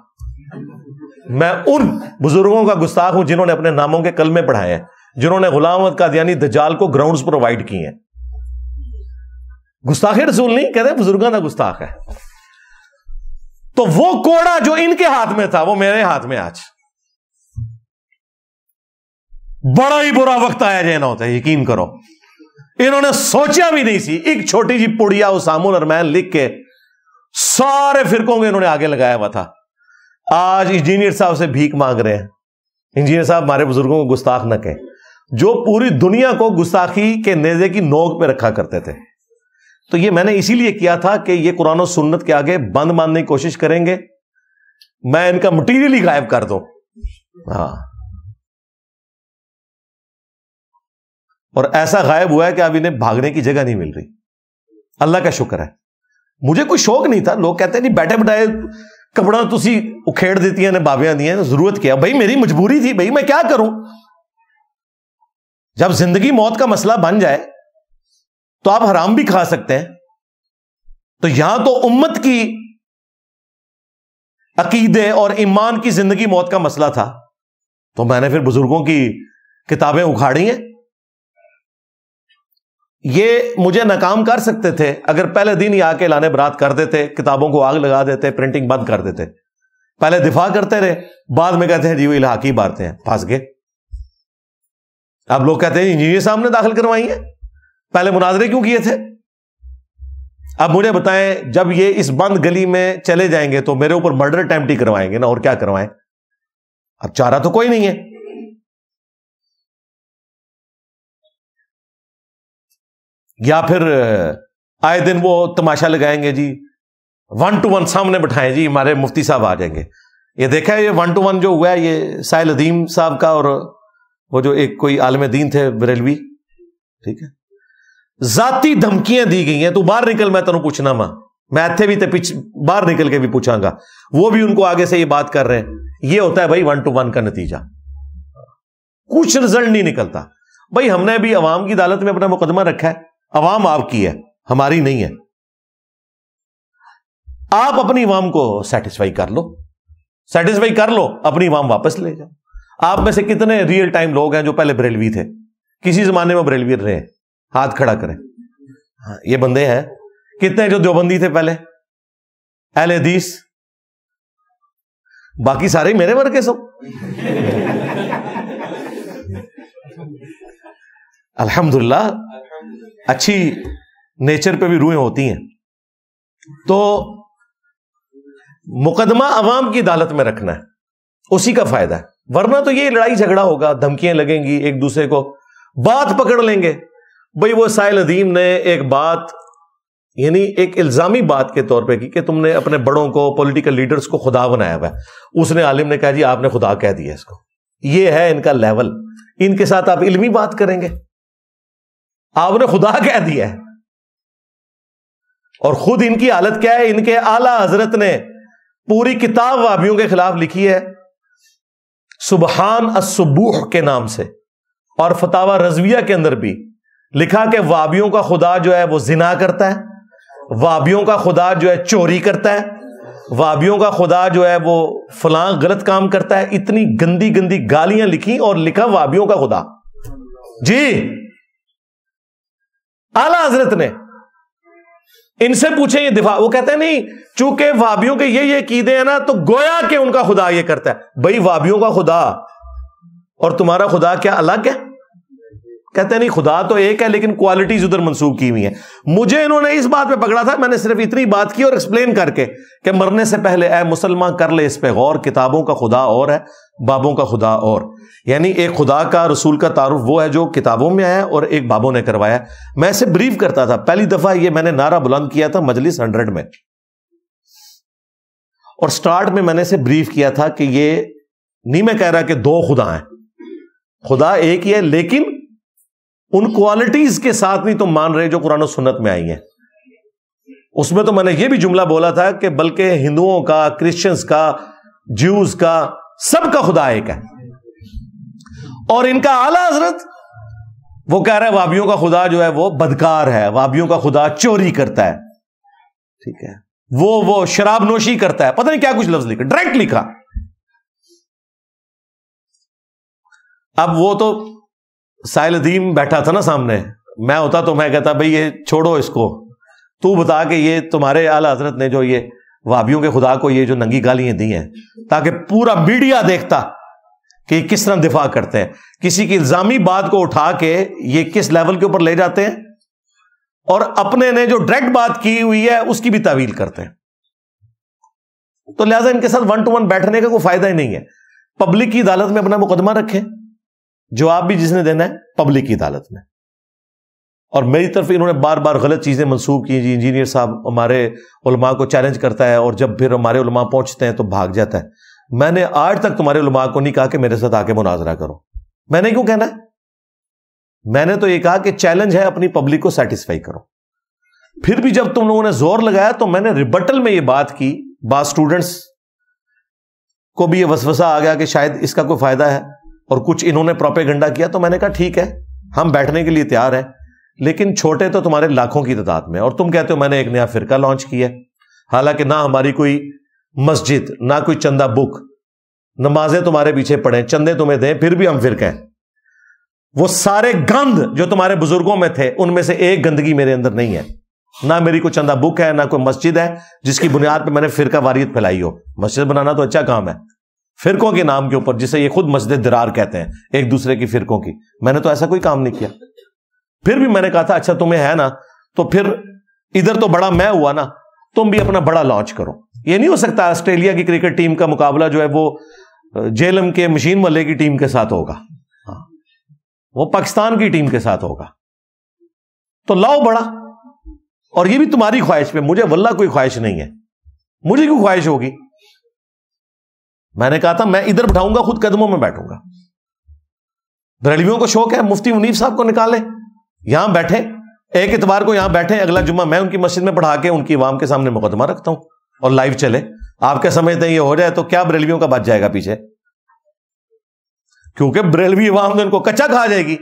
मैं उन बुजुर्गों का गुस्ताख हूं जिन्होंने अपने नामों के कलमे पढ़ाए हैं जिन्होंने गुलाम अहमद कादियानी दजाल को ग्राउंड प्रोवाइड किए हैं गुस्ताखे रसूल नहीं कहते बुजुर्गों का गुस्ताख है तो वो कोड़ा जो इनके हाथ में था वो मेरे हाथ में आज बड़ा ही बुरा वक्त आया जैन होता है यकीन करो इन्होंने सोचा भी नहीं सी एक छोटी जी पुड़िया और अरमैन लिख के सारे फिरकों को इन्होंने आगे लगाया हुआ था आज इंजीनियर साहब से भीख मांग रहे हैं इंजीनियर साहब हमारे बुजुर्गों को गुस्ताख न कहें जो पूरी दुनिया को गुस्ताखी के नेजे की नोक पे रखा करते थे तो ये मैंने इसीलिए किया था कि ये कुरान और सुन्नत के आगे बंद मानने की कोशिश करेंगे मैं इनका मटीरियल ही गायब कर दो हाँ और ऐसा गायब हुआ है कि अब इन्हें भागने की जगह नहीं मिल रही अल्लाह का शुक्र है मुझे कोई शौक नहीं था लोग कहते नहीं बैठे बैठाए कपड़ा तुम तो उखेड़ देती है बाबिया बाबियां दी है जरूरत क्या भाई मेरी मजबूरी थी भाई मैं क्या करूं जब जिंदगी मौत का मसला बन जाए तो आप हराम भी खा सकते हैं तो यहां तो उम्मत की अकीदे और ईमान की जिंदगी मौत का मसला था तो मैंने फिर बुजुर्गों की किताबें उखाड़ी हैं ये मुझे नाकाम कर सकते थे अगर पहले दिन ही आके लाने बरात कर देते किताबों को आग लगा देते प्रिंटिंग बंद कर देते पहले दिफा करते रहे बाद में कहते हैं जी वो इलाकी बारते हैं फंस गए आप लोग कहते हैं इंजीनियर साहब ने दाखिल करवाई है पहले मुनाजरे क्यों किए थे अब मुझे बताएं जब ये इस बंद गली में चले जाएंगे तो मेरे ऊपर मर्डर अटैम्प्ट करवाएंगे ना और क्या करवाएं अब चारा तो कोई नहीं है या फिर आए दिन वो तमाशा लगाएंगे जी वन टू वन सामने बैठाएं जी हमारे मुफ्ती साहब आ जाएंगे ये देखा है ये वन टू वन जो हुआ है ये साहिल अदीम साहब का और वो जो एक कोई आलम दीन थे बरेलवी ठीक है जाती धमकियां दी गई हैं तू बाहर निकल मैं तेन पूछना मां मैं इतने भी ते पिछ बाहर निकल के भी पूछांगा वो भी उनको आगे से ये बात कर रहे हैं ये होता है भाई वन टू वन का नतीजा कुछ रिजल्ट नहीं निकलता भाई हमने अभी अवाम की अदालत में अपना मुकदमा रखा है अवाम आपकी है हमारी नहीं है आप अपनी अवाम को सेटिस्फाई कर लो सेटिस्फाई कर लो अपनी अवाम वापस ले जाओ आप में से कितने रियल टाइम लोग हैं जो पहले बरेलवी थे किसी जमाने में बरेलवी रहे हाथ खड़ा करें हाँ, ये बंदे हैं कितने जो देवबंदी थे पहले एल एदीस बाकी सारे मेरे वर्ग के सब अल्हम्दुलिल्लाह अच्छी नेचर पे भी रूहें होती हैं तो मुकदमा अवाम की अदालत में रखना है उसी का फायदा है वरना तो ये लड़ाई झगड़ा होगा धमकियां लगेंगी एक दूसरे को बात पकड़ लेंगे भाई वो साहिल अदीम ने एक बात यानी एक इल्जामी बात के तौर पे की कि तुमने अपने बड़ों को पॉलिटिकल लीडर्स को खुदा बनाया हुआ है उसने आलिम ने कहा जी आपने खुदा कह दिया इसको ये है इनका लेवल इनके साथ आप इल्मी बात करेंगे आपने खुदा कह दिया है और खुद इनकी हालत क्या है इनके आला हजरत ने पूरी किताब वाबियों के खिलाफ लिखी है सुबहान असबूह के नाम से और फतावा रजविया के अंदर भी लिखा कि वाबियों का खुदा जो है वो जिना करता है वाबियों का खुदा जो है चोरी करता है वाबियों का खुदा जो है वो फलां गलत काम करता है इतनी गंदी गंदी गालियां लिखी और लिखा वाबियों का खुदा जी आला हजरत ने इनसे पूछे ये दिफा वो कहते हैं नहीं चूंकि वाबियों के ये ये कीदे हैं ना तो गोया के उनका खुदा ये करता है भाई वाबियों का खुदा और तुम्हारा खुदा क्या अलग है कहते नहीं खुदा तो एक है लेकिन क्वालिटीज उधर मंसूब की हुई है मुझे इन्होंने इस बात पे पकड़ा था मैंने सिर्फ इतनी बात की और एक्सप्लेन करके कि मरने से पहले ए मुसलमान कर ले इस पे गौर किताबों का खुदा और है बाबों का खुदा और यानी एक खुदा का रसूल का तारुफ वो है जो किताबों में आया और एक बाबों ने करवाया मैं इसे ब्रीफ करता था पहली दफा ये मैंने नारा बुलंद किया था मजलिस हंड्रेड में और स्टार्ट में मैंने इसे ब्रीफ किया था कि ये नहीं मैं कह रहा कि दो खुदा हैं खुदा एक ही है लेकिन उन क्वालिटीज के साथ भी तुम मान रहे जो कुरान सुन्नत में आई है उसमें तो मैंने यह भी जुमला बोला था कि बल्कि हिंदुओं का क्रिश्चियंस का ज्यूज का सबका खुदा एक है और इनका आला हजरत वो कह रहा है वाबियों का खुदा जो है वो बदकार है वाबियों का खुदा चोरी करता है ठीक है वो वो शराब नोशी करता है पता नहीं क्या कुछ लफ्ज लिखा डायरेक्ट लिखा अब वो तो साहिल अदीम बैठा था ना सामने मैं होता तो मैं कहता भाई ये छोड़ो इसको तू बता के ये तुम्हारे आला हजरत ने जो ये वाबियों के खुदा को ये जो नंगी गालियां दी हैं ताकि पूरा मीडिया देखता कि किस तरह दिफा करते हैं किसी की इल्जामी बात को उठा के ये किस लेवल के ऊपर ले जाते हैं और अपने ने जो डायरेक्ट बात की हुई है उसकी भी तावील करते हैं तो लिहाजा इनके साथ वन टू वन बैठने का कोई फायदा ही नहीं है पब्लिक की अदालत में अपना मुकदमा रखें जवाब भी जिसने देना है पब्लिक की अदालत में और मेरी तरफ इन्होंने बार बार गलत चीज़ें मनसूख की जी इंजीनियर साहब हमारे उलमा को चैलेंज करता है और जब फिर हमारे उलमा पहुंचते हैं तो भाग जाता है मैंने आज तक तुम्हारे उलमा को नहीं कहा कि मेरे साथ आके मुनाजरा करो मैंने क्यों कहना है मैंने तो ये कहा कि चैलेंज है अपनी पब्लिक को सेटिस्फाई करो फिर भी जब तुम लोगों ने जोर लगाया तो मैंने रिबटल में ये बात की बाद स्टूडेंट्स को भी ये वसवसा आ गया कि शायद इसका कोई फायदा है और कुछ इन्होंने प्रोपेगंडा किया तो मैंने कहा ठीक है हम बैठने के लिए तैयार हैं लेकिन छोटे तो तुम्हारे लाखों की तादाद में और तुम कहते हो मैंने एक नया फिरका लॉन्च किया हालांकि ना हमारी कोई मस्जिद ना कोई चंदा बुक नमाजें तुम्हारे पीछे पड़े चंदे तुम्हें दें फिर भी हम फिर कहें वो सारे गंद जो तुम्हारे बुजुर्गों में थे उनमें से एक गंदगी मेरे अंदर नहीं है ना मेरी कोई चंदा बुक है ना कोई मस्जिद है जिसकी बुनियाद पर मैंने फिरका वारियत फैलाई हो मस्जिद बनाना तो अच्छा काम है फिरकों के नाम के ऊपर जिसे ये खुद मस्जिद दरार कहते हैं एक दूसरे की फिरकों की मैंने तो ऐसा कोई काम नहीं किया फिर भी मैंने कहा था अच्छा तुम्हें है ना तो फिर इधर तो बड़ा मैं हुआ ना तुम भी अपना बड़ा लॉन्च करो ये नहीं हो सकता ऑस्ट्रेलिया की क्रिकेट टीम का मुकाबला जो है वो जेलम के मशीन मल्ले की टीम के साथ होगा हाँ। वो पाकिस्तान की टीम के साथ होगा तो लाओ बड़ा और ये भी तुम्हारी ख्वाहिश पे मुझे वल्ला कोई ख्वाहिश नहीं है मुझे क्यों ख्वाहिश होगी मैंने कहा था मैं इधर बैठाऊंगा खुद कदमों में बैठूंगा बरेलवियों को शौक है मुफ्ती मुनीफ साहब को निकाले यहां बैठे एक इतवार को यहां बैठे अगला जुम्मा मैं उनकी मस्जिद में पढ़ा के उनकी इवाम के सामने मुकदमा रखता हूं और लाइव चले आप क्या समझते हैं ये हो जाए तो क्या बरेलवियों का बच जाएगा पीछे क्योंकि बरेलवी इवाम तो इनको कच्चा खा जाएगी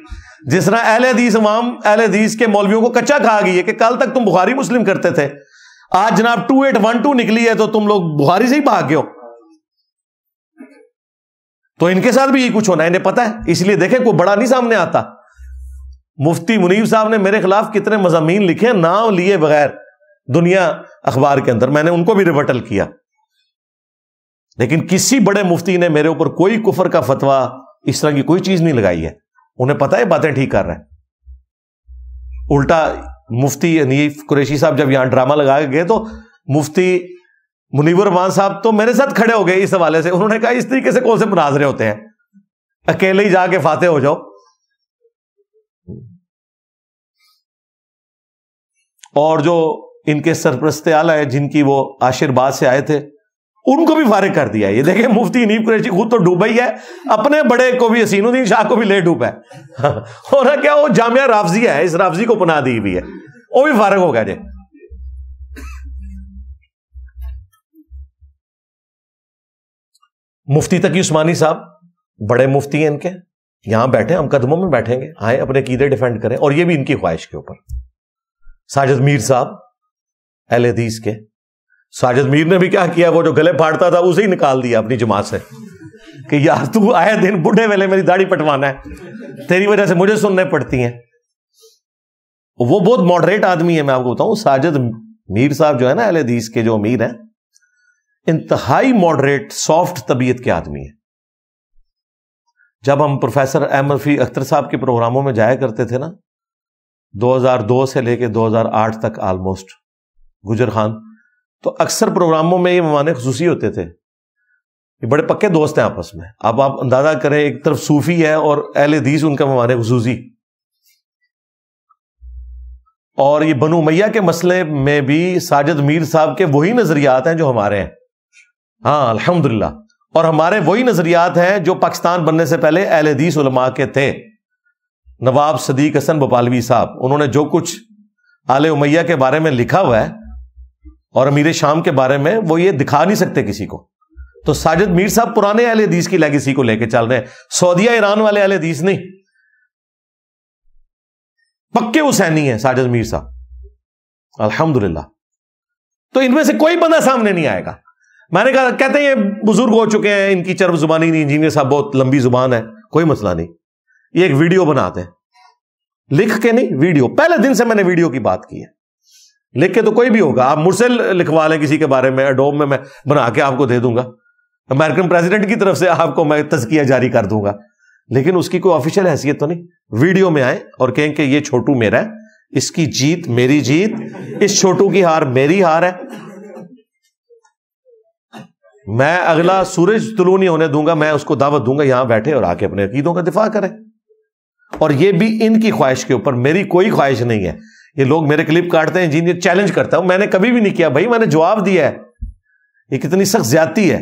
जिस तरह अहल हदीस इवाम अहल हदीस के मौलवियों को कच्चा खा गई है कि कल तक तुम बुखारी मुस्लिम करते थे आज जनाब टू एट वन टू निकली है तो तुम लोग बुखारी से ही भाग हो तो इनके साथ भी यही कुछ होना है इन्हें पता है इसलिए देखें कोई बड़ा नहीं सामने आता मुफ्ती मुनीब साहब ने मेरे खिलाफ कितने मजामी लिखे नाम लिए बगैर दुनिया अखबार के अंदर मैंने उनको भी रिवर्टल किया लेकिन किसी बड़े मुफ्ती ने मेरे ऊपर कोई कुफर का फतवा इस तरह की कोई चीज नहीं लगाई है उन्हें पता है बातें ठीक कर रहे हैं उल्टा मुफ्ती कुरेशी साहब जब यहां ड्रामा लगा के गए तो मुफ्ती मुनीवर मान साहब तो मेरे साथ खड़े हो गए इस हवाले से उन्होंने कहा इस तरीके से कौन से मुनाजरे होते हैं अकेले ही जाके फाते हो जाओ और जो इनके सरप्रस्ते आला है जिनकी वो आशीर्वाद से आए थे उनको भी फारिग कर दिया ये देखे मुफ्ती इनीब कुरैशी खुद तो डूबा ही है अपने बड़े को भी हसीनुद्दीन शाह को भी ले डूबा है और क्या वो जामिया राफजी है इस राफजी को पुना दी हुई है वो भी फारग हो गया जी मुफ्ती तकी उस्मानी साहब बड़े मुफ्ती हैं इनके यहां बैठे हम कदमों में बैठेंगे आए अपने कीदे डिफेंड करें और ये भी इनकी ख्वाहिश के ऊपर साजिद मीर साहब एल हदीस के साजिद मीर ने भी क्या किया वो जो गले फाड़ता था उसे ही निकाल दिया अपनी जमात से कि यार तू आए दिन बुढ़े वेले मेरी दाढ़ी पटवाना है तेरी वजह से मुझे सुनने पड़ती हैं वो बहुत मॉडरेट आदमी है मैं आपको बताऊं साजिद मीर साहब जो है ना एल हदीस के जो अमीर हैं इंतहाई मॉडरेट सॉफ्ट तबीयत के आदमी है जब हम प्रोफेसर अहमद फी अख्तर साहब के प्रोग्रामों में जाया करते थे ना 2002 से लेकर 2008 तक आलमोस्ट गुजर खान तो अक्सर प्रोग्रामों में ये मवाने खसूसी होते थे ये बड़े पक्के दोस्त हैं आपस में अब आप अंदाजा करें एक तरफ सूफी है और अहल दीस उनका मवान खसूसी और ये बनु मैया के मसले में भी साजिद मीर साहब के वही नजरियात हैं जो हमारे हैं हाँ अलहमदिल्ला और हमारे वही नजरियात हैं जो पाकिस्तान बनने से पहले अहल हदीस उलमा के थे नवाब सदीक हसन भोपालवी साहब उन्होंने जो कुछ आल उमैया के बारे में लिखा हुआ है और अमीर शाम के बारे में वो ये दिखा नहीं सकते किसी को तो साजिद मीर साहब पुराने अहल हदीस की लेगेसी को लेकर चल रहे हैं सऊदिया ईरान वाले अहल हदीस नहीं पक्के हुसैनी है साजिद मीर साहब अल्हम्दुलिल्लाह तो इनमें से कोई बंदा सामने नहीं आएगा मैंने कहा कहते हैं ये बुजुर्ग हो चुके हैं इनकी चर्म जुबानी नहीं इंजीनियर साहब बहुत लंबी जुबान है कोई मसला नहीं ये एक वीडियो बनाते हैं लिख के नहीं वीडियो पहले दिन से मैंने वीडियो की बात की है लिख के तो कोई भी होगा आप मुझसे लिखवा लें किसी के बारे में अडोम में मैं बना के आपको दे दूंगा अमेरिकन प्रेसिडेंट की तरफ से आपको मैं तस्किया जारी कर दूंगा लेकिन उसकी कोई ऑफिशियल हैसियत तो नहीं वीडियो में आए और कहें कि ये छोटू मेरा है इसकी जीत मेरी जीत इस छोटू की हार मेरी हार है मैं अगला सूरज तुलू नहीं होने दूंगा मैं उसको दावत दूंगा यहां बैठे और आके अपने अकीदों का दिफा करें और ये भी इनकी ख्वाहिश के ऊपर मेरी कोई ख्वाहिश नहीं है ये लोग मेरे क्लिप काटते हैं जिन चैलेंज करता हूं मैंने कभी भी नहीं किया भाई मैंने जवाब दिया है ये कितनी सख्त ज्यादती है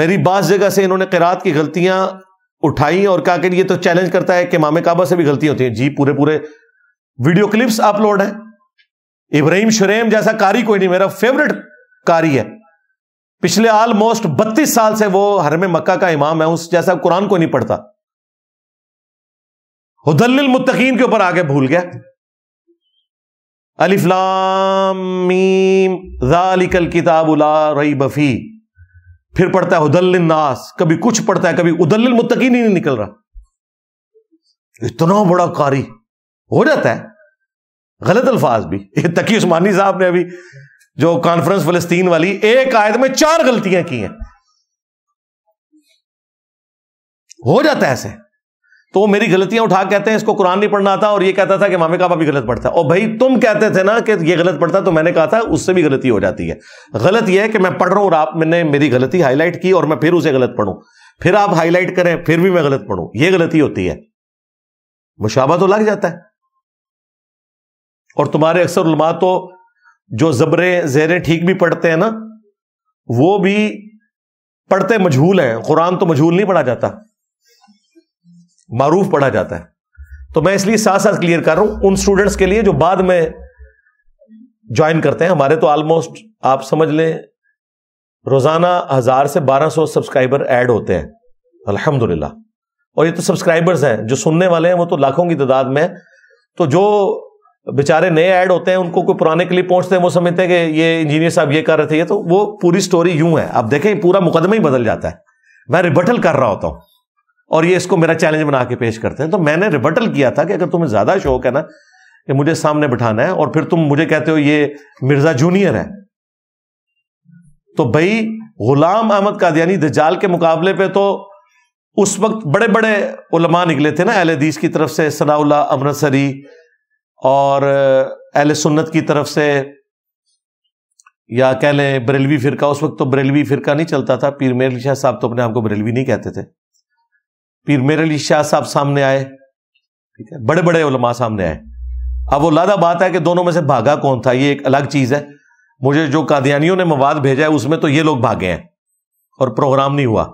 मेरी बास जगह से इन्होंने किरात की गलतियां उठाई और कहा कि ये तो चैलेंज करता है कि मामे काबा से भी गलतियां होती हैं जी पूरे पूरे वीडियो क्लिप्स अपलोड है इब्राहिम शुरेम जैसा कारी कोई नहीं मेरा फेवरेट कारी है पिछले ऑलमोस्ट बत्तीस साल से वो हर में मक्का का इमाम है उस जैसा कुरान को नहीं पढ़ता हुदल मुतकीन के ऊपर आगे भूल गया अलिफ्लामीम किताब उला रई बफी फिर पढ़ता है हुदल नास कभी कुछ पढ़ता है कभी उदल मुतकीन ही नहीं निकल रहा इतना बड़ा कारी हो जाता है गलत अल्फाज भी ये तकी उस्मानी साहब ने अभी जो कॉन्फ्रेंस फलस्तीन वाली एक आयत में चार गलतियां की हैं हो जाता है ऐसे तो मेरी गलतियां उठा कहते हैं इसको कुरान नहीं पढ़ना था और ये कहता था कि मामे काबा भी गलत पढ़ता है और भाई तुम कहते थे ना कि ये गलत पढ़ता तो मैंने कहा था उससे भी गलती हो जाती है गलत ये है कि मैं पढ़ रहा हूं और आप मैंने मेरी गलती हाईलाइट की और मैं फिर उसे गलत पढ़ूं फिर आप हाईलाइट करें फिर भी मैं गलत पढ़ूं यह गलती होती है मुशाबा तो लग जाता है और तुम्हारे अक्सर उलमा तो जो जबरे जेरे ठीक भी पढ़ते हैं ना वो भी पढ़ते मजहूल हैं कुरान तो मजहूल नहीं पढ़ा जाता मारूफ पढ़ा जाता है तो मैं इसलिए साथ साथ क्लियर कर रहा हूं उन स्टूडेंट्स के लिए जो बाद में ज्वाइन करते हैं हमारे तो ऑलमोस्ट आप समझ लें रोजाना हजार से बारह सौ सब्सक्राइबर ऐड होते हैं अल्हम्दुलिल्लाह और ये तो सब्सक्राइबर्स हैं जो सुनने वाले हैं वो तो लाखों की तादाद में तो जो बेचारे नए ऐड होते हैं उनको कोई पुराने क्लिप पहुंचते हैं वो समझते हैं कि ये इंजीनियर साहब ये कर रहे थे ये तो वो पूरी स्टोरी यूं है आप देखें पूरा मुकदमा ही बदल जाता है मैं रिबटल कर रहा होता हूं और ये इसको मेरा चैलेंज बना के पेश करते हैं तो मैंने रिबटल किया था कि अगर तुम्हें ज्यादा शौक है ना कि मुझे सामने बिठाना है और फिर तुम मुझे कहते हो ये मिर्जा जूनियर है तो भाई गुलाम अहमद कादयानी दजाल के मुकाबले पे तो उस वक्त बड़े बड़े उलमा निकले थे ना अहल की तरफ से सनाउल्ला अमृतसरी और अहल सुन्नत की तरफ से या कह लें बरेलवी फिरका उस वक्त तो बरेलवी फिरका नहीं चलता था पीर मेर अली शाह साहब तो अपने आप को बरेलवी नहीं कहते थे पीर मेर अली शाह साहब सामने आए ठीक है बड़े बड़े उलमा सामने आए अब वो लादा बात है कि दोनों में से भागा कौन था ये एक अलग चीज़ है मुझे जो कादियानियों ने मवाद भेजा है उसमें तो ये लोग भागे हैं और प्रोग्राम नहीं हुआ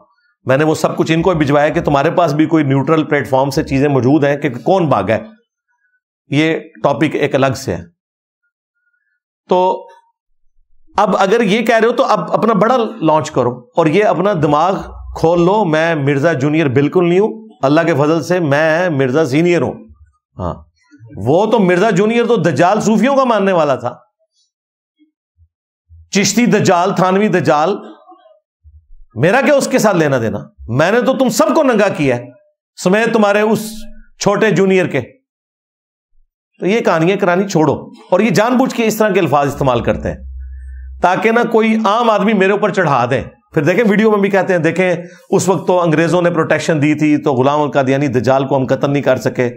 मैंने वो सब कुछ इनको भिजवाया कि तुम्हारे पास भी कोई न्यूट्रल प्लेटफॉर्म से चीज़ें मौजूद हैं कि कौन भागा है ये टॉपिक एक अलग से है तो अब अगर ये कह रहे हो तो अब अपना बड़ा लॉन्च करो और ये अपना दिमाग खोल लो मैं मिर्जा जूनियर बिल्कुल नहीं हूं अल्लाह के फजल से मैं मिर्जा सीनियर हूं हाँ वो तो मिर्जा जूनियर तो दजाल सूफियों का मानने वाला था चिश्ती दजाल थानवी दजाल मेरा क्या उसके साथ लेना देना मैंने तो तुम सबको नंगा किया है समय तुम्हारे उस छोटे जूनियर के तो ये कहानियां करानी छोड़ो और ये जानबूझ के इस तरह के अल्फाज इस्तेमाल करते हैं ताकि ना कोई आम आदमी मेरे ऊपर चढ़ा दे फिर देखें वीडियो में भी कहते हैं देखें उस वक्त तो अंग्रेजों ने प्रोटेक्शन दी थी तो गुलाम उल कादियानी दजाल को हम कतल नहीं कर सके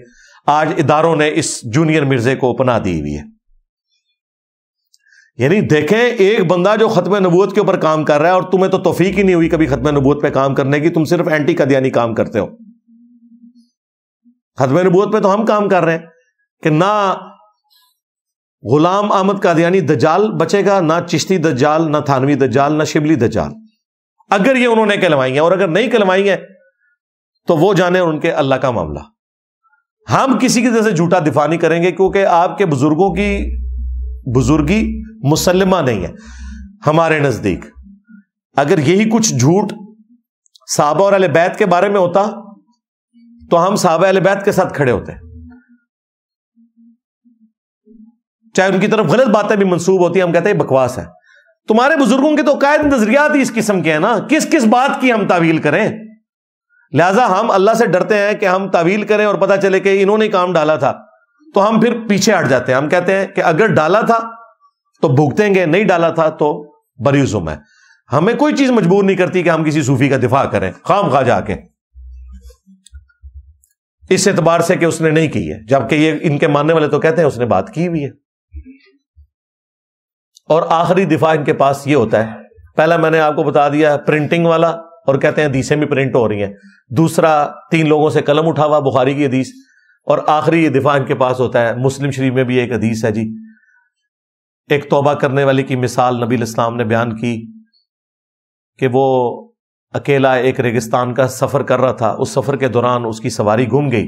आज इदारों ने इस जूनियर मिर्जे को अपना दी हुई है यानी देखें एक बंदा जो खत्म नबूत के ऊपर काम कर रहा है और तुम्हें तो तोफीक ही नहीं हुई कभी खत्म नबूत पे काम करने की तुम सिर्फ एंटी कदियानी काम करते हो खत्म नबूत पे तो हम काम कर रहे हैं कि ना गुलाम अहमद कादियानी दजाल बचेगा ना चिश्ती दजाल ना थानवी दजाल ना शिबली दजाल अगर ये उन्होंने कहलवाई है और अगर नहीं कहलवाई है तो वो जाने उनके अल्लाह का मामला हम किसी की तरह से झूठा दिफा नहीं करेंगे क्योंकि आपके बुजुर्गों की बुजुर्गी मुसलमा नहीं है हमारे नजदीक अगर यही कुछ झूठ साहबा और अलबैत के बारे में होता तो हम साहबा अल के साथ खड़े होते हैं चाहे उनकी तरफ गलत बातें भी मनसूब होती हैं हम कहते हैं बकवास है तुम्हारे बुजुर्गों के तो कायद नजरियात ही इस किस्म के हैं ना किस किस बात की हम तावील करें लिहाजा हम अल्लाह से डरते हैं कि हम तावील करें और पता चले कि इन्होंने काम डाला था तो हम फिर पीछे हट जाते हैं हम कहते हैं कि अगर डाला था तो भुगतेंगे नहीं डाला था तो बरीजुम है हमें कोई चीज मजबूर नहीं करती कि हम किसी सूफी का दिफा करें खाम खा जाके इस एतबार से कि उसने नहीं की है जबकि ये इनके मानने वाले तो कहते हैं उसने बात की हुई है और आखिरी दिफा इनके पास ये होता है पहला मैंने आपको बता दिया प्रिंटिंग वाला और कहते हैं दीसें भी प्रिंट हो रही हैं दूसरा तीन लोगों से कलम उठा हुआ बुखारी की हदीस और आखिरी ये दिफा इनके पास होता है मुस्लिम शरीफ में भी एक हदीस है जी एक तोबा करने वाले की मिसाल नबी इस्लाम ने बयान की कि वो अकेला एक रेगिस्तान का सफर कर रहा था उस सफर के दौरान उसकी सवारी घूम गई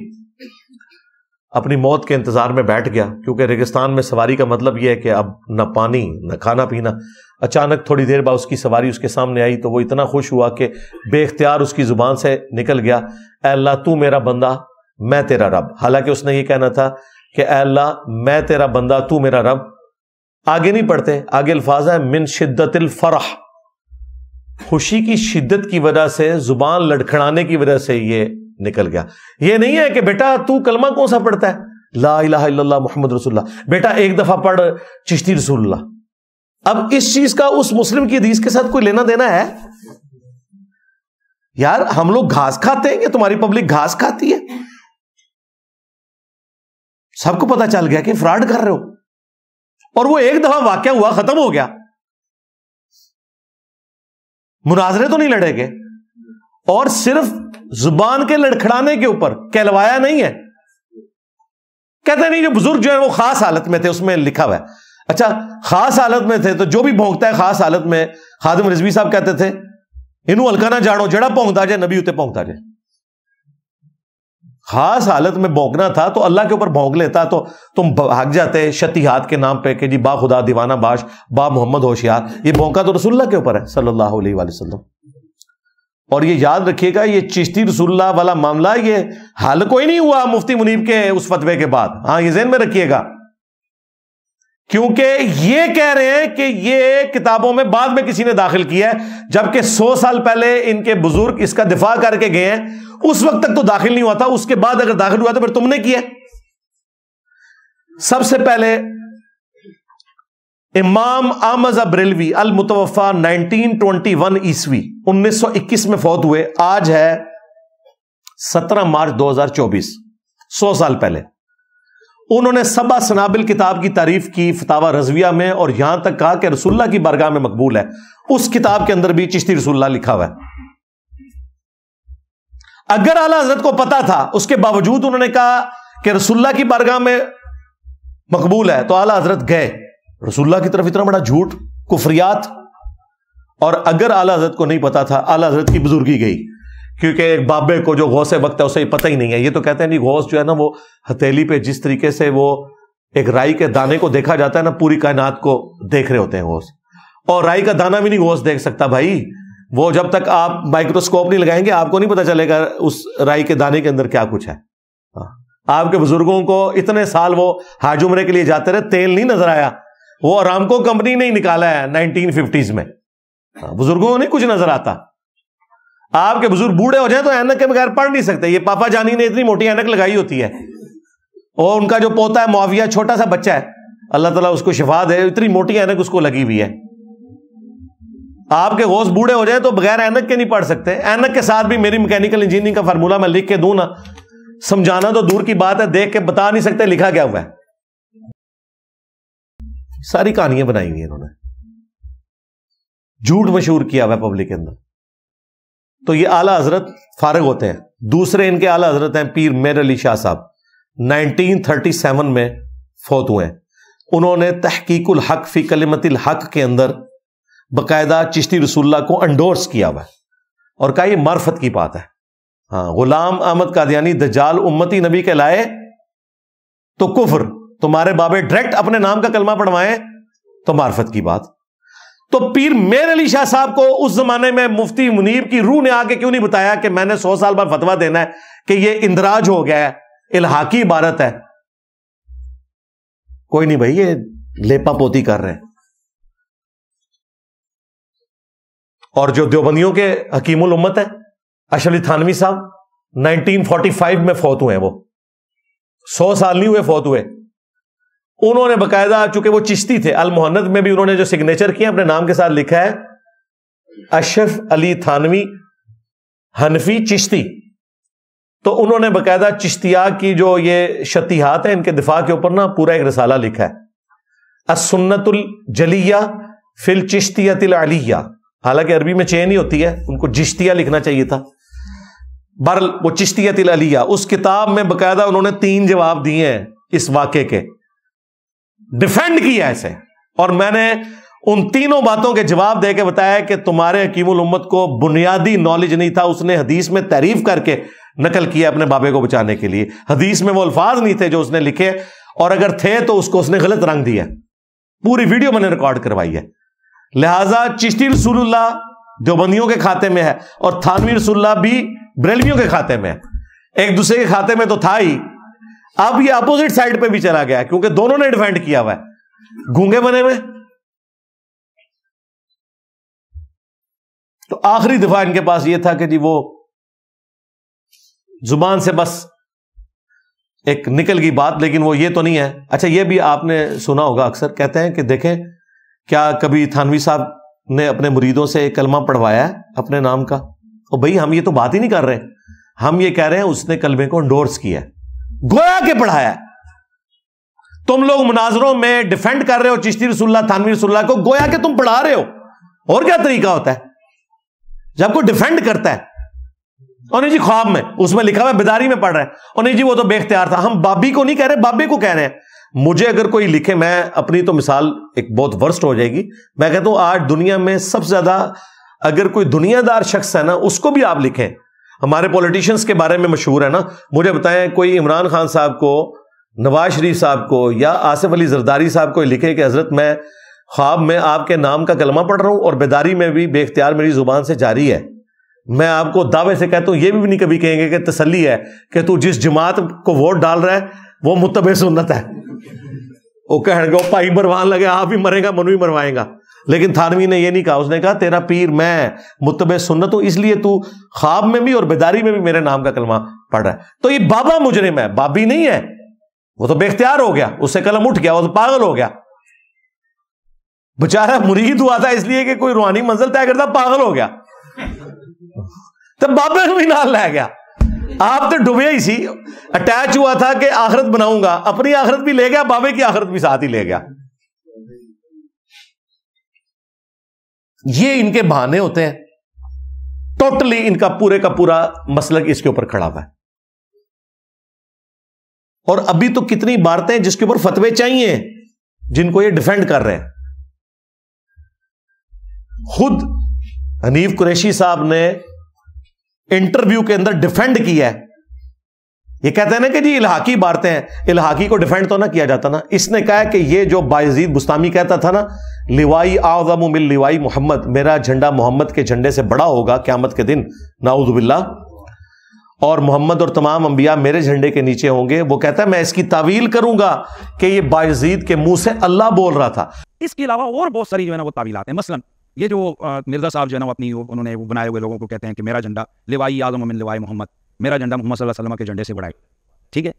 अपनी मौत के इंतजार में बैठ गया क्योंकि रेगिस्तान में सवारी का मतलब यह है कि अब न पानी न खाना पीना अचानक थोड़ी देर बाद उसकी सवारी उसके सामने आई तो वो इतना खुश हुआ कि बेख्तियार उसकी ज़ुबान से निकल गया अल्लाह तू मेरा बंदा मैं तेरा रब हालांकि उसने ये कहना था कि अल्लाह मैं तेरा बंदा तू मेरा रब आगे नहीं पढ़ते आगे अल्फाज है मिन शिद्दत फरह खुशी की शिद्दत की वजह से जुबान लड़खड़ाने की वजह से ये निकल गया ये नहीं है कि बेटा तू कलमा कौन सा पढ़ता है ला इला मोहम्मद रसुल्ला बेटा एक दफा पढ़ चिश्ती रसुल्ला अब इस चीज का उस मुस्लिम की हदीस के साथ कोई लेना देना है यार हम लोग घास खाते हैं या तुम्हारी पब्लिक घास खाती है सबको पता चल गया कि फ्रॉड कर रहे हो और वो एक दफा वाक्य हुआ खत्म हो गया मुनाजरे तो नहीं लड़ेंगे और सिर्फ जुबान के लड़खड़ाने के ऊपर कहलवाया नहीं है कहते नहीं जो बुजुर्ग जो है वो खास हालत में थे उसमें लिखा हुआ है अच्छा खास हालत में थे तो जो भी भोंगता है खास हालत में खादिम रिजवी साहब कहते थे इनू हल्का ना जाड़ो जड़ा भोंगता जाए नबी उतर भोंगता जाए खास हालत में भोंगना था तो अल्लाह के ऊपर भोंक लेता तो तुम भाग जाते शतिहात के नाम पे कि जी बा खुदा दीवाना बाश बा मोहम्मद होशियार ये भोंका तो रसुल्ला के ऊपर है सल्लल्लाहु अलैहि वसल्लम और ये याद रखिएगा ये चिश्ती रसुल्ला वाला मामला ये हल कोई नहीं हुआ मुफ्ती मुनीब के उस फतवे के बाद हाँ ये जहन में रखिएगा क्योंकि ये कह रहे हैं कि ये किताबों में बाद में किसी ने दाखिल किया है जबकि 100 साल पहले इनके बुजुर्ग इसका दिफा करके गए हैं उस वक्त तक तो दाखिल नहीं हुआ था उसके बाद अगर दाखिल हुआ तो फिर तुमने किया सबसे पहले इमाम आमज अब्रेलवी अल मुतवफा 1921 ईस्वी इक्कीस में फौत हुए आज है 17 मार्च 2024 100 साल पहले उन्होंने सबा सनाबिल किताब की तारीफ की फतावा रजविया में और यहां तक कहा कि रसुल्ला की बारगाह में मकबूल है उस किताब के अंदर भी चिश्ती रसुल्ला लिखा हुआ है अगर आला हजरत को पता था उसके बावजूद उन्होंने कहा कि रसुल्ला की बारगाह में मकबूल है तो आला हजरत गए रसुल्ला की तरफ इतना बड़ा झूठ कुफरियात और अगर आला हजरत को नहीं पता था आला हजरत की बुजुर्गी गई क्योंकि एक बाबे को जो गौसे वक्त है उसे पता ही नहीं है ये तो कहते हैं नहीं गौस जो है ना वो हथेली पे जिस तरीके से वो एक राई के दाने को देखा जाता है ना पूरी कायनात को देख रहे होते हैं गौस और राई का दाना भी नहीं गौस देख सकता भाई वो जब तक आप माइक्रोस्कोप नहीं लगाएंगे आपको नहीं पता चलेगा उस राई के दाने के अंदर क्या कुछ है हाँ। आपके बुजुर्गों को इतने साल वो हाजुमरे के लिए जाते रहे तेल नहीं नजर आया वो अरामको कंपनी नहीं निकाला है 1950s में हाँ, बुजुर्गों ने कुछ नजर आता आपके बुजुर्ग बूढ़े हो जाए तो ऐनक के बगैर पढ़ नहीं सकते ये पापा जानी ने इतनी मोटी एनक लगाई होती है और उनका जो पोता है मुआविया छोटा सा बच्चा है अल्लाह तला उसको शिफा दे इतनी मोटी एनक उसको लगी हुई है आपके होश बूढ़े हो जाए तो बगैर एनक के नहीं पढ़ सकते ऐनक के साथ भी मेरी मैकेनिकल इंजीनियरिंग का फार्मूला मैं लिख के दू ना समझाना तो दूर की बात है देख के बता नहीं सकते लिखा क्या हुआ है सारी कहानियां बनाई हुई इन्होंने झूठ मशहूर किया हुआ पब्लिक के अंदर तो ये आला हजरत फारग होते हैं दूसरे इनके आला हजरत हैं पीर मेर अली शाह साहब 1937 में फौत हुए हैं उन्होंने तहकीकुल हक फी कलिमतिल हक के अंदर बकायदा चिश्ती रसुल्ला को अंडोर्स किया हुआ है और कहा यह मार्फत की बात है हाँ गुलाम अहमद कादियानी दजाल उम्मती नबी के लाए तो कुफर तुम्हारे बाबे डायरेक्ट अपने नाम का कलमा पढ़वाए तो मार्फत की बात तो पीर मेर अली शाह साहब को उस जमाने में मुफ्ती मुनीब की रूह ने आके क्यों नहीं बताया कि मैंने सौ साल बाद फतवा देना है कि यह इंदिराज हो गया है इलाहाकी इबारत है कोई नहीं भाई ये लेपा पोती कर रहे हैं और जो देवबंदियों के हकीम उल उम्मत है अशली थानवी साहब 1945 में फौत हुए हैं वो सौ साल नहीं हुए फौत हुए उन्होंने बकायदा चूंकि वो चिश्ती थे अल मोहन्नद में भी उन्होंने जो सिग्नेचर किया अपने नाम के साथ लिखा है अशरफ अली थानवी हनफी चिश्ती तो उन्होंने बकायदा चिश्तिया की जो ये शतिहात है इनके दिफा के ऊपर ना पूरा एक रसाला लिखा है असन्नतुल जलिया फिल चिश्तियतिल अलिया हालांकि अरबी में चेन ही होती है उनको जिश्तिया लिखना चाहिए था बरल वो चिश्तियतिल अलिया उस किताब में बकायदा उन्होंने तीन जवाब दिए हैं इस वाक्य के डिफेंड किया इसे और मैंने उन तीनों बातों के जवाब दे के बताया कि तुम्हारे हकीमुल उम्मत को बुनियादी नॉलेज नहीं था उसने हदीस में तारीफ करके नकल किया अपने बाबे को बचाने के लिए हदीस में वो अल्फाज नहीं थे जो उसने लिखे और अगर थे तो उसको उसने गलत रंग दिया पूरी वीडियो मैंने रिकॉर्ड करवाई है लिहाजा चिश्ती रसूलुल्लाह देवबंदियों के खाते में है और थानवी रसुल्ला भी बरेलवियों के खाते में है एक दूसरे के खाते में तो था ही अब ये अपोजिट साइड पे भी चला गया क्योंकि दोनों ने डिफेंड किया हुआ है गूंगे बने हुए तो आखिरी दफा इनके पास ये था कि जी वो जुबान से बस एक निकल गई बात लेकिन वो ये तो नहीं है अच्छा ये भी आपने सुना होगा अक्सर कहते हैं कि देखें क्या कभी थानवी साहब ने अपने मुरीदों से कलमा पढ़वाया अपने नाम का और भाई हम ये तो बात ही नहीं कर रहे हम ये कह रहे हैं उसने कलमे को इंडोर्स किया है गोया के पढ़ाया तुम लोग मुनाजरों में डिफेंड कर रहे हो चिश्ती रसुल्ला थानवी रसुल्ला को गोया के तुम पढ़ा रहे हो और क्या तरीका होता है जब कोई डिफेंड करता है और नहीं जी ख्वाब में उसमें लिखा हुआ बेदारी में पढ़ रहे हैं और नहीं जी वो तो बेख्तियार था हम बाबी को नहीं कह रहे बाबे को कह रहे हैं मुझे अगर कोई लिखे मैं अपनी तो मिसाल एक बहुत वर्स्ट हो जाएगी मैं कहता हूं आज दुनिया में सबसे ज्यादा अगर कोई दुनियादार शख्स है ना उसको भी आप लिखें हमारे पॉलिटिशियंस के बारे में मशहूर है ना मुझे बताएं कोई इमरान खान साहब को नवाज शरीफ साहब को या आसिफ अली जरदारी साहब को लिखे कि हजरत मैं ख्वाब में आपके नाम का कलमा पढ़ रहा हूं और बेदारी में भी बेख्तियार मेरी जुबान से जारी है मैं आपको दावे से कहता हूं ये भी नहीं कभी कहेंगे कि तसली है कि तू जिस जमात को वोट डाल रहा है वो मुतब सुन्नत है वो कह भाई मरवा लगे आप ही मरेगा मन भी मरवाएगा लेकिन थानवी ने यह नहीं कहा उसने कहा तेरा पीर मैं मुतब सुन्नत हूं इसलिए तू खाब में भी और बेदारी में भी मेरे नाम का कलमा पढ़ रहा है तो ये बाबा मुजरिम है बाबी नहीं है वो तो बेख्तियार हो गया उससे कलम उठ गया वो तो पागल हो गया बेचारा मुरीद हुआ था इसलिए कि कोई रूहानी मंजिल तय करता पागल हो गया तो को भी नाल लै गया आप तो डूबे ही सी अटैच हुआ था कि आखरत बनाऊंगा अपनी आखरत भी ले गया बाबे की आखरत भी साथ ही ले गया ये इनके बहाने होते हैं टोटली इनका पूरे का पूरा मसलक इसके ऊपर खड़ा हुआ है और अभी तो कितनी बातें जिसके ऊपर फतवे चाहिए जिनको ये डिफेंड कर रहे हैं खुद हनीफ कुरैशी साहब ने इंटरव्यू के अंदर डिफेंड किया है ये कहते हैं ना कि जी इलाहाकी बारते हैं इलाहाकी को डिफेंड तो ना किया जाता ना इसने कहा कि ये जो बाजीद बुस्तामी कहता था ना लिवाई आजम मिल लिवाई मोहम्मद मेरा झंडा मोहम्मद के झंडे से बड़ा होगा क्यामत के दिन नाउजुबिल्ला और मोहम्मद और तमाम अंबिया मेरे झंडे के नीचे होंगे वो कहता है मैं इसकी तावील करूंगा कि ये बायजीद के मुंह से अल्लाह बोल रहा था इसके अलावा और बहुत सारी जो है ना वो आते हैं मसलन ये जो मिर्जा साहब जो है ना अपनी उन्होंने बनाए हुए लोगों को कहते हैं कि मेरा झंडा लिवाई आजम लिवाई मोहम्मद मेरा झंडा मोहम्मद वसल्लम के झंडे से बढ़ाए ठीक है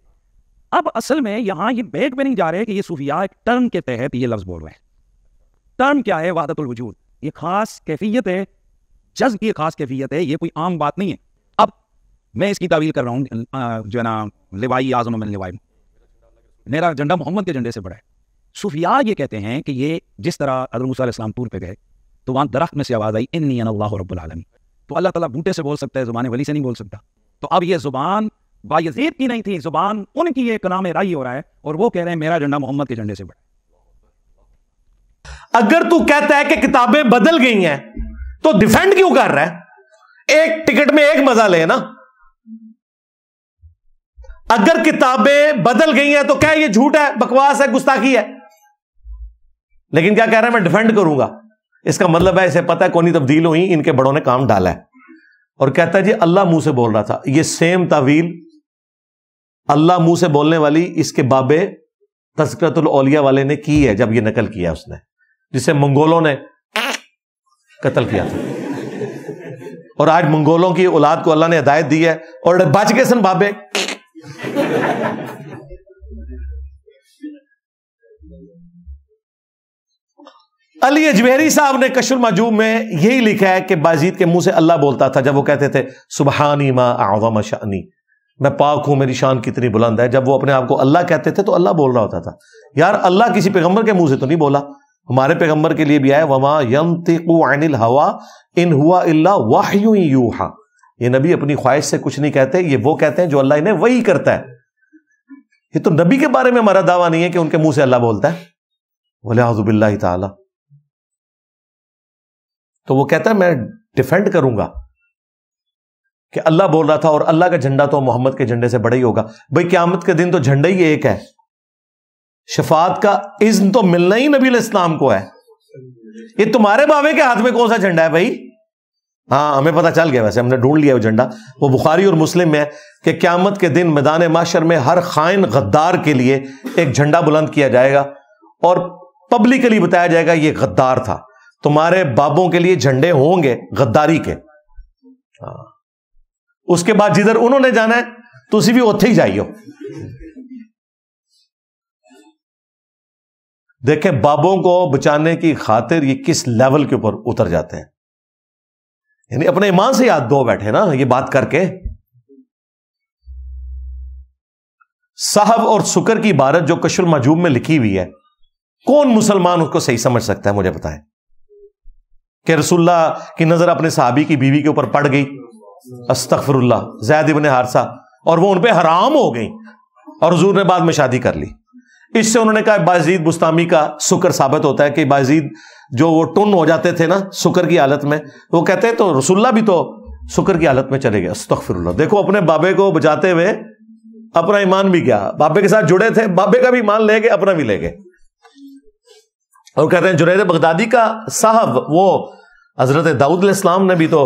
अब असल में यहां ये बैठ में नहीं जा रहे कि ये सूफिया एक टर्म के तहत ये लफ्ज़ बोल रहे हैं टर्म क्या है वादतुल वजूद ये खास कैफियत है जज्ब की खास कैफियत है ये कोई आम बात नहीं है अब मैं इसकी तावील कर रहा हूं जो है ना लिवाई आजम में लिवाई मेरा झंडा मोहम्मद के झंडे से बड़ा है सूफिया ये कहते हैं कि ये जिस तरह अदरमूसम टूर पे गए तो वहां दरख्त में से आवाज़ आई इन अल्लाह रबालमी तो अल्लाह ताला बूटे से बोल सकता है ज़ुबान वली से नहीं बोल सकता तो अब ये जुबान बायजीद की नहीं थी जुबान उनकी एक नाम राई हो रहा है और वो कह रहे हैं मेरा झंडा मोहम्मद के झंडे से बड़ा अगर तू कहता है कि किताबें बदल गई हैं तो डिफेंड क्यों कर रहा है एक टिकट में एक मजा ले ना अगर किताबें बदल गई हैं तो क्या ये झूठ है बकवास है गुस्ताखी है लेकिन क्या कह रहा है मैं डिफेंड करूंगा इसका मतलब है इसे पता है कौन तब्दील हुई इनके बड़ों ने काम डाला है और कहता है जी अल्लाह मुंह से बोल रहा था ये सेम तावील अल्लाह मुंह से बोलने वाली इसके बाबे तस्करतुल ओलिया वाले ने की है जब ये नकल किया उसने जिसे मंगोलों ने कत्ल किया था और आज मंगोलों की औलाद को अल्लाह ने हिदायत दी है और बच गए सन बाबे अली अजमेरी साहब ने कशुल मजूब में यही लिखा है कि बाजीद के मुंह से अल्लाह बोलता था जब वो कहते थे सुबहानी माँ आवाम शानी मैं पाक हूं मेरी शान कितनी बुलंद है जब वो अपने आप को अल्लाह कहते थे तो अल्लाह बोल रहा होता था यार अल्लाह किसी पैगंबर के मुंह से तो नहीं बोला हमारे पैगंबर के लिए भी आया वमा यम तिल हवा इन हुआ अल्लाह वाह हा ये नबी अपनी ख्वाहिश से कुछ नहीं कहते ये वो कहते हैं जो अल्लाह इन्हें वही करता है ये तो नबी के बारे में हमारा दावा नहीं है कि उनके मुंह से अल्लाह बोलता है हजुबिल्ला तला तो वो कहता है मैं डिफेंड करूंगा कि अल्लाह बोल रहा था और अल्लाह का झंडा तो मोहम्मद के झंडे से बड़ा ही होगा भाई क्यामत के दिन तो झंडा ही एक है शफात का इज्न तो मिलना ही नबी इस्लाम को है ये तुम्हारे बाबे के हाथ में कौन सा झंडा है भाई हाँ हमें पता चल गया वैसे हमने ढूंढ लिया वो झंडा वो बुखारी और मुस्लिम में है कि क्यामत के दिन मैदान माशर में हर खाइन गद्दार के लिए एक झंडा बुलंद किया जाएगा और पब्लिकली बताया जाएगा ये गद्दार था तुम्हारे बाबों के लिए झंडे होंगे गद्दारी के हाँ। उसके बाद जिधर उन्होंने जाना है तुम भी उथे ही जाइयो देखे बाबों को बचाने की खातिर ये किस लेवल के ऊपर उतर जाते हैं यानी अपने ईमान से याद दो बैठे ना ये बात करके साहब और सुकर की इबारत जो कशुल मजूब में लिखी हुई है कौन मुसलमान उसको सही समझ सकता है मुझे बताएं कि रसुल्ला की नजर अपने सहाबी की बीवी के ऊपर पड़ गई अस्तफरुल्ला जैद इबन हारसा और वो उनपे हराम हो गई और हजूर ने बाद में शादी कर ली इससे उन्होंने कहा बाजीद बुस्तामी का सुकर साबित होता है कि बाजीद जो वो टुन हो जाते थे ना सुकर की हालत में वो कहते हैं तो रसुल्ला भी तो सुकर की हालत में चले गए अस्तफरुल्ला देखो अपने बाबे को बजाते हुए अपना ईमान भी क्या बाबे के साथ जुड़े थे बाबे का भी ईमान ले गए अपना भी ले गए और कहते हैं जुनेद बगदादी का साहब वो हजरत दाऊद इस्लाम ने भी तो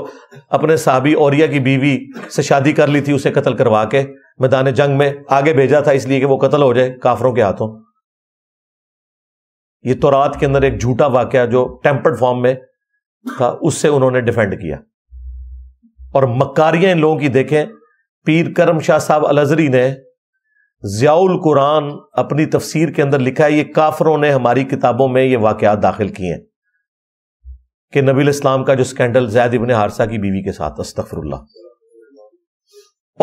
अपने साहबी औरिया की बीवी से शादी कर ली थी उसे कत्ल करवा के मैदान जंग में आगे भेजा था इसलिए कि वो कत्ल हो जाए काफरों के हाथों ये तो रात के अंदर एक झूठा वाक्य जो टेम्पर्ड फॉर्म में था उससे उन्होंने डिफेंड किया और मकारियां इन लोगों की देखें पीर करम शाह साहब अलजरी ने ज़ियाउल कुरान अपनी तफसीर के अंदर लिखा है ये काफरों ने हमारी किताबों में ये वाकयात दाखिल किए हैं कि नबी इस्लाम का जो स्कैंडल जैद इबन हारसा की बीवी के साथ अस्तफरुल्ला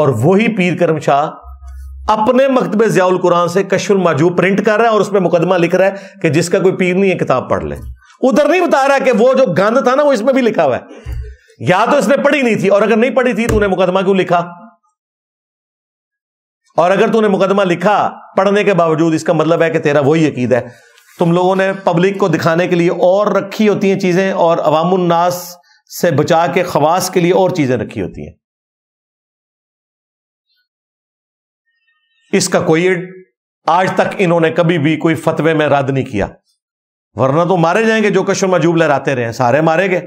और वही पीर करम शाह अपने मकतब ज़ियाउल कुरान से कशुल माजू प्रिंट कर रहा है और उसमें मुकदमा लिख रहा है कि जिसका कोई पीर नहीं है किताब पढ़ ले उधर नहीं बता रहा कि वो जो गंद था ना वो इसमें भी लिखा हुआ है या तो इसने पढ़ी नहीं थी और अगर नहीं पढ़ी थी तो उन्हें मुकदमा क्यों लिखा और अगर तूने मुकदमा लिखा पढ़ने के बावजूद इसका मतलब है कि तेरा वही यकीद है तुम लोगों ने पब्लिक को दिखाने के लिए और रखी होती हैं चीजें और अवामनास से बचा के खवास के लिए और चीजें रखी होती हैं इसका कोई आज तक इन्होंने कभी भी कोई फतवे में रद्द नहीं किया वरना तो मारे जाएंगे जो कश्मीर मजूब लहराते रहे सारे मारे गए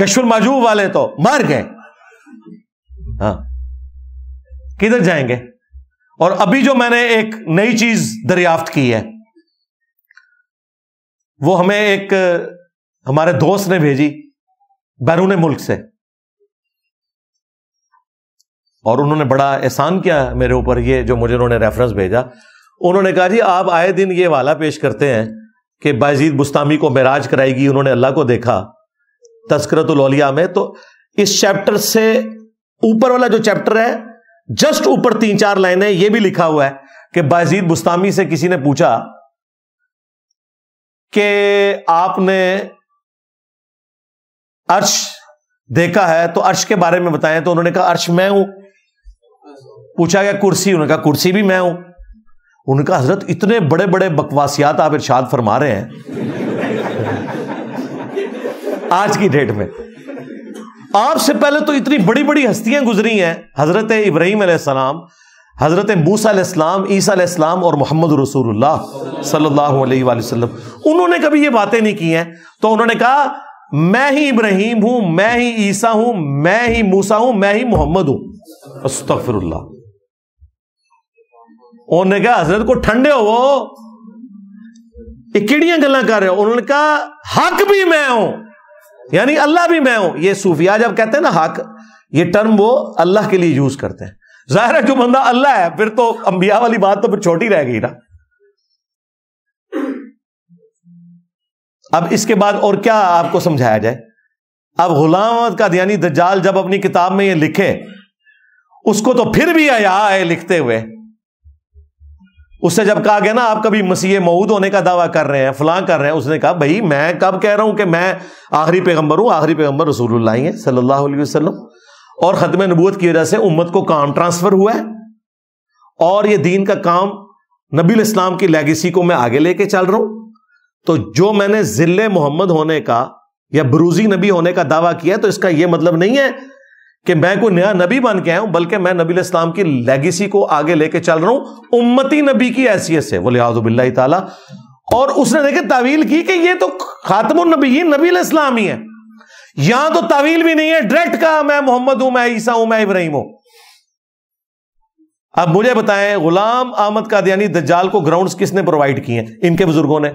कश्मीर मजूब वाले तो मार गए हाँ किधर जाएंगे और अभी जो मैंने एक नई चीज दरियाफ्त की है वो हमें एक हमारे दोस्त ने भेजी बैरून मुल्क से और उन्होंने बड़ा एहसान किया मेरे ऊपर ये जो मुझे उन्होंने रेफरेंस भेजा उन्होंने कहा जी आप आए दिन ये वाला पेश करते हैं कि बाजीद बुस्तामी को मेराज कराएगी उन्होंने अल्लाह को देखा तस्करतुल तो में तो इस चैप्टर से ऊपर वाला जो चैप्टर है जस्ट ऊपर तीन चार लाइनें यह भी लिखा हुआ है कि बाजीद बुस्तामी से किसी ने पूछा कि आपने अर्श देखा है तो अर्श के बारे में बताएं तो उन्होंने कहा अर्श मैं हूं पूछा गया कुर्सी उन्होंने कहा कुर्सी भी मैं हूं उन्होंने कहा हजरत इतने बड़े बड़े बकवासियात आप इर्शाद फरमा रहे हैं आज की डेट में आपसे पहले तो इतनी बड़ी बड़ी हस्तियां गुजरी हैं हजरत इब्राहिम सलाम हजरत मूसम ईसीम और मोहम्मद रसूल सल्लल्लाहु उन्होंने कभी ये बातें नहीं की हैं तो उन्होंने कहा मैं ही इब्राहिम हूं मैं ही ईसा हूं मैं ही मूसा हूं मैं ही मोहम्मद हूं अस्तफिरल्ला उन्होंने कहा हजरत को ठंडे हो वो ये गल कर रहे हो उन्होंने कहा हक भी मैं हूं यानी अल्लाह भी मैं हूं ये सूफिया जब कहते हैं ना हक ये टर्म वो अल्लाह के लिए यूज करते हैं जाहिर है जो बंदा अल्लाह है फिर तो अंबिया वाली बात तो फिर छोटी रह गई ना अब इसके बाद और क्या आपको समझाया जाए अब गुलाम का दयानी दज्जाल जब अपनी किताब में ये लिखे उसको तो फिर भी आया है लिखते हुए उससे जब कहा गया ना आप कभी मसीह मऊद होने का दावा कर रहे हैं फलां कर रहे हैं उसने कहा भाई मैं कब कह रहा हूं कि मैं आखिरी पैगंबर हूं आखिरी पैगंबर रसूलुल्लाह है सल्लल्लाहु अलैहि वसल्लम और ख़त्म नबूत की वजह से उम्मत को काम ट्रांसफर हुआ है और ये दीन का काम नबी इस्लाम की लेगेसी को मैं आगे लेके चल रहा हूं तो जो मैंने जिले मोहम्मद होने का या बरूजी नबी होने का दावा किया तो इसका यह मतलब नहीं है कि मैं कोई नया नबी बन के आया हूं बल्कि मैं नबी इस्लाम की लेगेसी को आगे लेके चल रहा हूं उम्मती नबी की हैसियत से वो लिहाजुबिल्ला तला और उसने देखे तावील की कि ये तो खातम नबी नबी इस्लाम ही है यहां तो तावील भी नहीं है डायरेक्ट कहा मैं मोहम्मद हूं मैं ईसा हूं मैं इब्राहिम हूं अब मुझे बताएं गुलाम अहमद कादयानी दज्जाल को ग्राउंड्स किसने प्रोवाइड किए इनके बुजुर्गों ने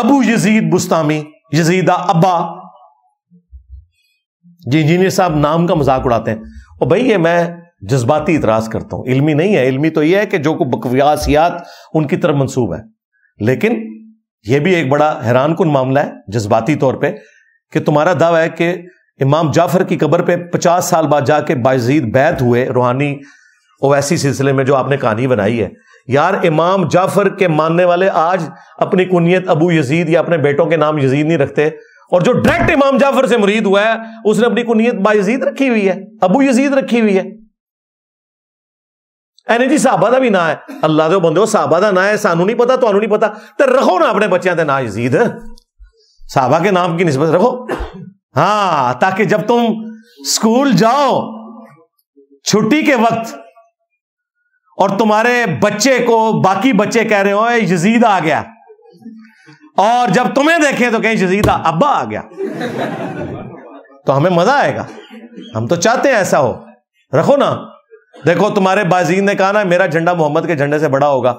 अबू यजीद बुस्तामी यजीदा अब्बा जी इंजीनियर साहब नाम का मजाक उड़ाते हैं और भाई ये मैं जज्बाती इतराज करता हूं इल्मी नहीं है इल्मी तो यह है कि जो को बकवासियात उनकी तरफ मंसूब है लेकिन यह भी एक बड़ा हैरान कन मामला है जज्बाती तौर पर कि तुम्हारा दावा है कि इमाम जाफर की कबर पर पचास साल बाद जाके बाजीद बैत हुए रूहानी ओवैसी सिलसिले में जो आपने कहानी बनाई है यार इमाम जाफर के मानने वाले आज अपनी कुनियत अबू यजीद या अपने बेटों के नाम यजीद नहीं रखते और जो डायरेक्ट इमाम जाफर से मुरीद हुआ है उसने अपनी कुनीत बाजीद रखी हुई है अबू यजीद रखी हुई है ਐਨੇ जी साहबा का भी ना है अल्लाह ਦੇ ਬੰਦੇ साहबा का ना है सानू नहीं पता तो नहीं पता तो रखो ना अपने ਆਪਣੇ के ना यजीद साहबा के नाम की नस्बत रखो हाँ ताकि जब तुम स्कूल जाओ छुट्टी के वक्त और तुम्हारे बच्चे को बाकी बच्चे कह रहे हो यजीद आ गया और जब तुम्हें देखें तो कहीं जजीदा अब्बा आ गया तो हमें मजा आएगा हम तो चाहते हैं ऐसा हो रखो ना देखो तुम्हारे बाजीन ने कहा ना मेरा झंडा मोहम्मद के झंडे से बड़ा होगा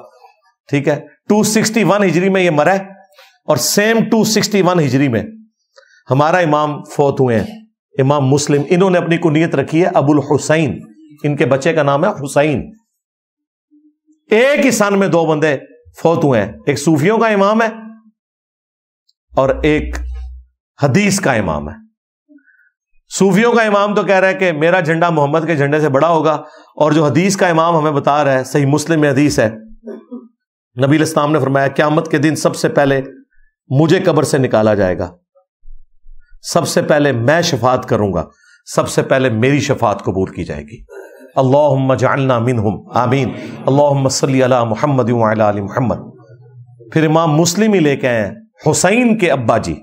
ठीक है 261 हिजरी में ये मरा है और सेम 261 हिजरी में हमारा इमाम फोत हुए हैं इमाम मुस्लिम इन्होंने अपनी कुनियत रखी है अबुल हुसैन इनके बच्चे का नाम है हुसैन एक ही सन में दो बंदे फोत हुए हैं एक सूफियों का इमाम है और एक हदीस का इमाम है सूफियों का इमाम तो कह रहा है कि मेरा झंडा मोहम्मद के झंडे से बड़ा होगा और जो हदीस का इमाम हमें बता रहा है सही मुस्लिम में हदीस है नबील इस्लाम ने फरमाया क्यामत के दिन सबसे पहले मुझे कब्र से निकाला जाएगा सबसे पहले मैं शफात करूंगा सबसे पहले मेरी शफात कबूल की जाएगी अल्लाह जालना मिन हम आमीन अल्लाह सल मोहम्मद मोहम्मद फिर इमाम मुस्लिम ही लेके आए हुसैन के अब्बा जी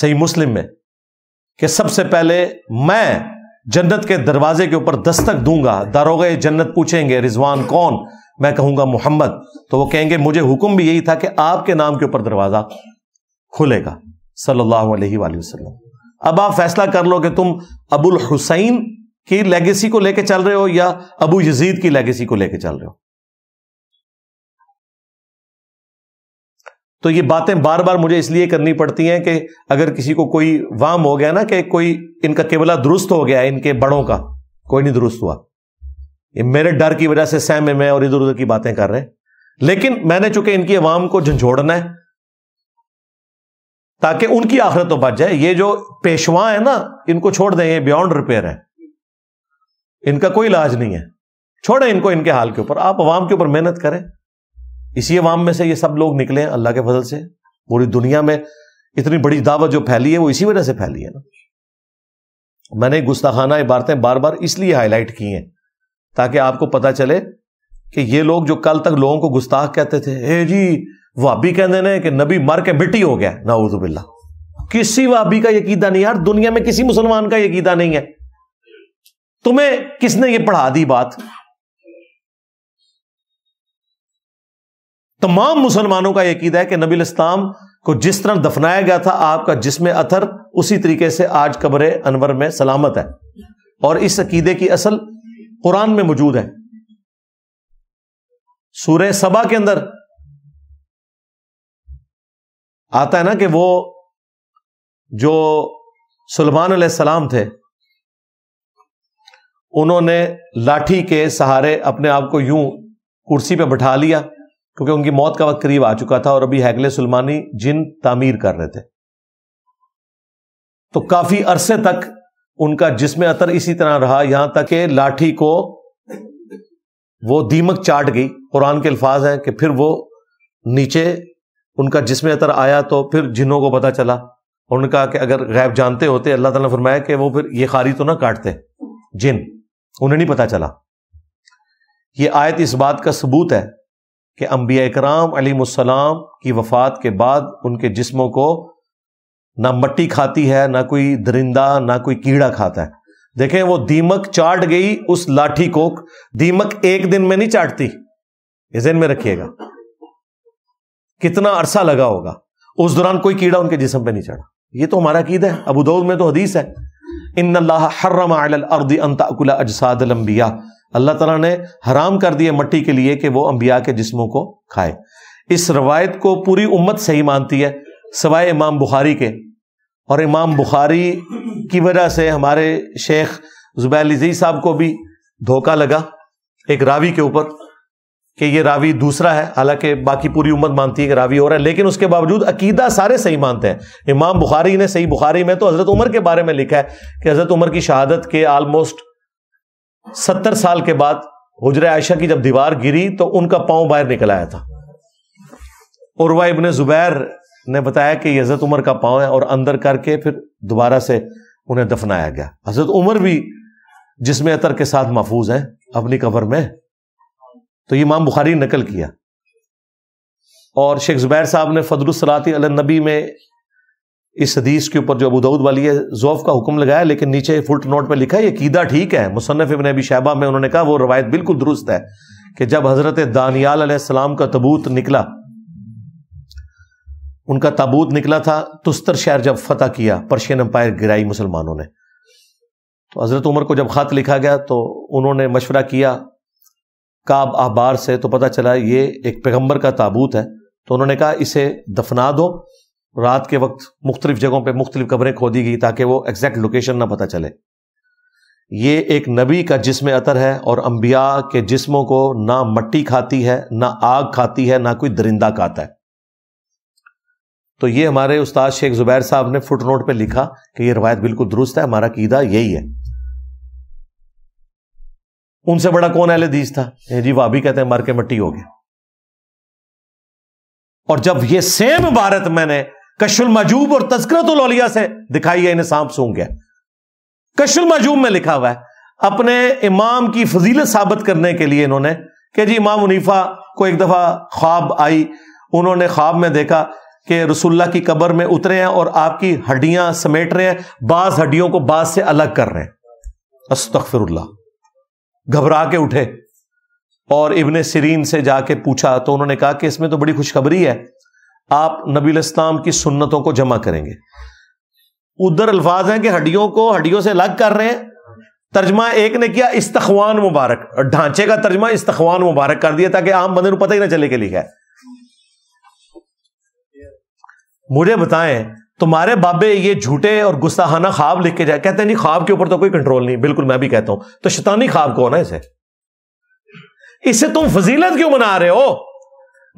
सही मुस्लिम में कि सबसे पहले मैं जन्नत के दरवाजे के ऊपर दस्तक दूंगा दारोगे जन्नत पूछेंगे रिजवान कौन मैं कहूंगा मोहम्मद तो वो कहेंगे मुझे हुक्म भी यही था कि आपके नाम के ऊपर दरवाजा खुलेगा सल्लल्लाहु अलैहि वसल्लम अब आप फैसला कर लो कि तुम अबुल हुसैन की लेगेसी को लेकर चल रहे हो या अबू यजीद की लेगेसी को लेके चल रहे हो तो ये बातें बार बार मुझे इसलिए करनी पड़ती हैं कि अगर किसी को कोई वाम हो गया ना कि कोई इनका केवला दुरुस्त हो गया इनके बड़ों का कोई नहीं दुरुस्त हुआ ये मेरे डर की वजह से सहमे में और इधर उधर की बातें कर रहे हैं लेकिन मैंने चूंकि इनकी अवाम को झंझोड़ना है ताकि उनकी आखिरत तो बच जाए ये जो पेशवा है ना इनको छोड़ दें ये बियॉन्ड रिपेयर है इनका कोई इलाज नहीं है छोड़े इनको इनके हाल के ऊपर आप अवाम के ऊपर मेहनत करें इसी अवाम में से ये सब लोग निकले हैं अल्लाह के फजल से पूरी दुनिया में इतनी बड़ी दावत जो फैली है वो इसी वजह से फैली है ना मैंने गुस्ताखाना इबारतें बार बार इसलिए हाईलाइट की हैं ताकि आपको पता चले कि ये लोग जो कल तक लोगों को गुस्ताख कहते थे हे जी वाबी कहते ना कि नबी मर के मिट्टी हो गया नाउजुबिल्ला किसी वाबी का यकीदा नहीं यार दुनिया में किसी मुसलमान का यकीदा नहीं है तुम्हें किसने ये पढ़ा दी बात तमाम मुसलमानों का यकीदा है कि नबी इस्लाम को जिस तरह दफनाया गया था आपका जिसम अथर उसी तरीके से आज कब्र अनवर में सलामत है और इस अकीदे की असल कुरान में मौजूद है सूर्य सबा के अंदर आता है ना कि वो जो सलमान सलाम थे उन्होंने लाठी के सहारे अपने आप को यूं कुर्सी पर बैठा लिया क्योंकि उनकी मौत का वक्त करीब आ चुका था और अभी हैगले सुलमानी जिन तामीर कर रहे थे तो काफी अरसे तक उनका जिसमें अतर इसी तरह रहा यहां तक कि लाठी को वो दीमक चाट गई कुरान के अल्फाज हैं कि फिर वो नीचे उनका जिसमें अतर आया तो फिर जिन्हों को पता चला उन्होंने कहा कि अगर गैब जानते होते अल्लाह तला ने फरमाया कि वो फिर ये खारी तो ना काटते जिन उन्हें नहीं पता चला ये आयत इस बात का सबूत है कि अम्बिया कराम अलीसलाम की वफ़ात के बाद उनके जिसमों को ना मट्टी खाती है ना कोई दरिंदा ना कोई कीड़ा खाता है देखें वो दीमक चाट गई उस लाठी को दीमक एक दिन में नहीं चाटती इस दिन में रखिएगा कितना अरसा लगा होगा उस दौरान कोई कीड़ा उनके जिसम पे नहीं चढ़ा ये तो हमारा कीदा है अबू में तो हदीस है इन हर्रम अर्दी अंताकुला अजसाद लम्बिया अल्लाह तला ने हराम कर दिया मट्टी के लिए कि वो अम्बिया के जिस्मों को खाए इस रवायत को पूरी उम्मत सही मानती है सवाए इमाम बुखारी के और इमाम बुखारी की वजह से हमारे शेख जुबैलजी साहब को भी धोखा लगा एक रावी के ऊपर कि ये रावी दूसरा है हालांकि बाकी पूरी उम्मत मानती है कि रावी और है लेकिन उसके बावजूद अकीदा सारे सही मानते हैं इमाम बुखारी ने सही बुखारी में तो हज़रत उमर के बारे में लिखा है कि हज़रत उमर की शहादत के आलमोस्ट सत्तर साल के बाद हजर आयशा की जब दीवार गिरी तो उनका पांव बाहर निकल आया था उर्वा इबन जुबैर ने बताया कि हजरत उमर का पांव है और अंदर करके फिर दोबारा से उन्हें दफनाया गया हजरत उमर भी जिसमें अतर के साथ महफूज है अपनी कबर में तो ये इमाम बुखारी नकल किया और शेख जुबैर साहब ने फजलसलाती नबी में इस हदीस के ऊपर जो अबू दाऊद वाली है जोफ का हुक्म लगाया लेकिन नीचे फुट नोट में लिखा यह कीदा ठीक है मुसनफ़ इबन अबी शहबा में उन्होंने कहा वो रवायत बिल्कुल दुरुस्त है कि जब हज़रत दानियाल अलैहिस्सलाम का तबूत निकला उनका ताबूत निकला था तुस्तर शहर जब फतह किया पर्शियन अंपायर गिराई मुसलमानों ने तो हज़रत उमर को जब ख़त लिखा गया तो उन्होंने मशवरा किया काब आबार से तो पता चला ये एक पैगंबर का ताबूत है तो उन्होंने कहा इसे दफना दो रात के वक्त मुख्तलिफ जगहों पर मुख्तलि कबरें खोदी गई ताकि वो एग्जैक्ट लोकेशन ना पता चले ये एक नबी का जिसम अतर है और अम्बिया के जिसमों को ना मट्टी खाती है ना आग खाती है ना कोई दरिंदा खाता है तो ये हमारे उस्ताद शेख जुबैर साहब ने फुट नोट पर लिखा कि यह रवायत बिल्कुल दुरुस्त है हमारा कीदा यही है उनसे बड़ा कौन अहल दीज था जी भाभी कहते हैं मर के मट्टी हो गया और जब ये सेम भारत मैंने कशुल मजूब और तस्करतलिया तो से दिखाई है इन्हें सांप सूंघ गया कशुल मजूब में लिखा हुआ है अपने इमाम की फजीलत साबित करने के लिए इन्होंने कि जी इमाम मुनीफा को एक दफ़ा ख्वाब आई उन्होंने ख्वाब में देखा कि रसुल्ला की कब्र में उतरे हैं और आपकी हड्डियां समेट रहे हैं बास हड्डियों को बास से अलग कर रहे हैं अस्तफर घबरा के उठे और इबन सिरीन से जाके पूछा तो उन्होंने कहा कि इसमें तो बड़ी खुशखबरी है आप नबी इस्लाम की सुन्नतों को जमा करेंगे उधर अल्फाज हैं कि हड्डियों को हड्डियों से अलग कर रहे हैं तर्जमा एक ने किया इस्तखवान मुबारक ढांचे का तर्जमा इस्तवान मुबारक कर दिया ताकि आम बंदे को पता ही ना चले के लिखा है मुझे बताएं तुम्हारे बाबे ये झूठे और गुस्साहाना ख्वाब लिख के जाए कहते हैं जी ख्वाब के ऊपर तो कोई कंट्रोल नहीं बिल्कुल मैं भी कहता हूं तो शैतानी ख्वाब कौन है इसे इसे तुम फजीलत क्यों मना रहे हो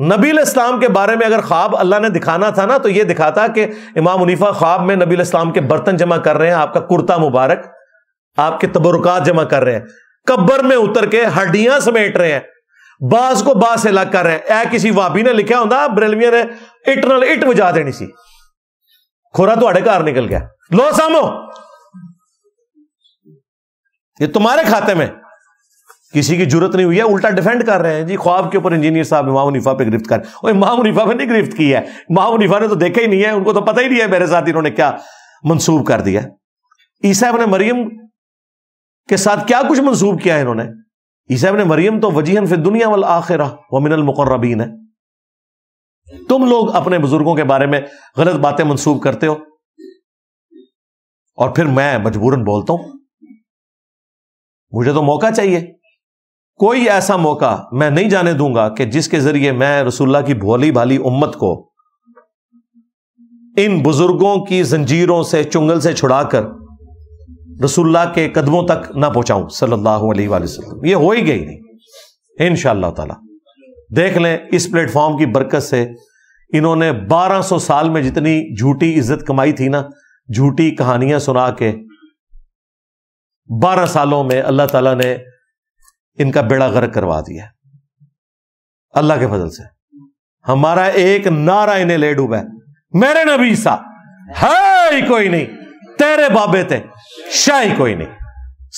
नबील इस्लाम के बारे में अगर ख्वाब अल्लाह ने दिखाना था ना तो यह दिखाता कि इमाम मुनीफा ख्वाब में नबील इस्लाम के बर्तन जमा कर रहे हैं आपका कुर्ता मुबारक आपके तबरकत जमा कर रहे हैं कब्बर में उतर के हड्डियां समेट रहे हैं बास को बास अलग कर रहे हैं ऐ किसी वाबी ने लिखा होंगे बरेलविया ने इट न इट बजा देनी सी खोरा थोड़े तो घर निकल गया लो सामो ये तुम्हारे खाते में किसी की जरूरत नहीं हुई है उल्टा डिफेंड कर रहे हैं जी ख्वाब के ऊपर इंजीनियर साहब इमाम मुनीफा पे गिरफ्त कर इमाम मुनीफा पे नहीं गिरफ्त की है इमाम मुनीफा ने तो देखा ही नहीं है उनको तो पता ही नहीं है मेरे साथ इन्होंने क्या मंसूब कर दिया ईसा ने मरियम के साथ क्या कुछ मंसूब किया है इन्होंने ईसा ने मरियम तो वजीहन फिर दुनिया वाल आखिर वमिनल मुकर्रबीन है तुम लोग अपने बुजुर्गों के बारे में गलत बातें मंसूब करते हो और फिर मैं मजबूरन बोलता हूं मुझे तो मौका चाहिए कोई ऐसा मौका मैं नहीं जाने दूंगा कि जिसके जरिए मैं रसुल्ला की भोली भाली उम्मत को इन बुजुर्गों की जंजीरों से चुंगल से छुड़ाकर रसुल्ला के कदमों तक ना पहुंचाऊं सल्लल्लाहु अलैहि वसल्लम ये हो ही गई नहीं इन ताला देख लें इस प्लेटफॉर्म की बरकत से इन्होंने 1200 साल में जितनी झूठी इज्जत कमाई थी ना झूठी कहानियां सुना के बारह सालों में अल्लाह तला ने इनका बेड़ा गर्क करवा दिया अल्लाह के फजल से हमारा एक नारा इन्हें ले डूबा है मेरे नबी ईसा है कोई नहीं तेरे बाबे थे शाही कोई नहीं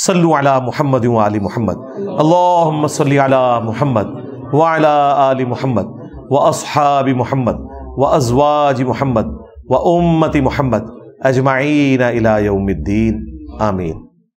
सल्लु अला मुहम्मद आली मुहम्मद अल्लाह सल्ली अला मुहम्मद वाला आली मुहम्मद व असहाबी मोहम्मद व अजवाज मोहम्मद व उम्मती मोहम्मद अजमाइन अलाउमद्दीन आमीन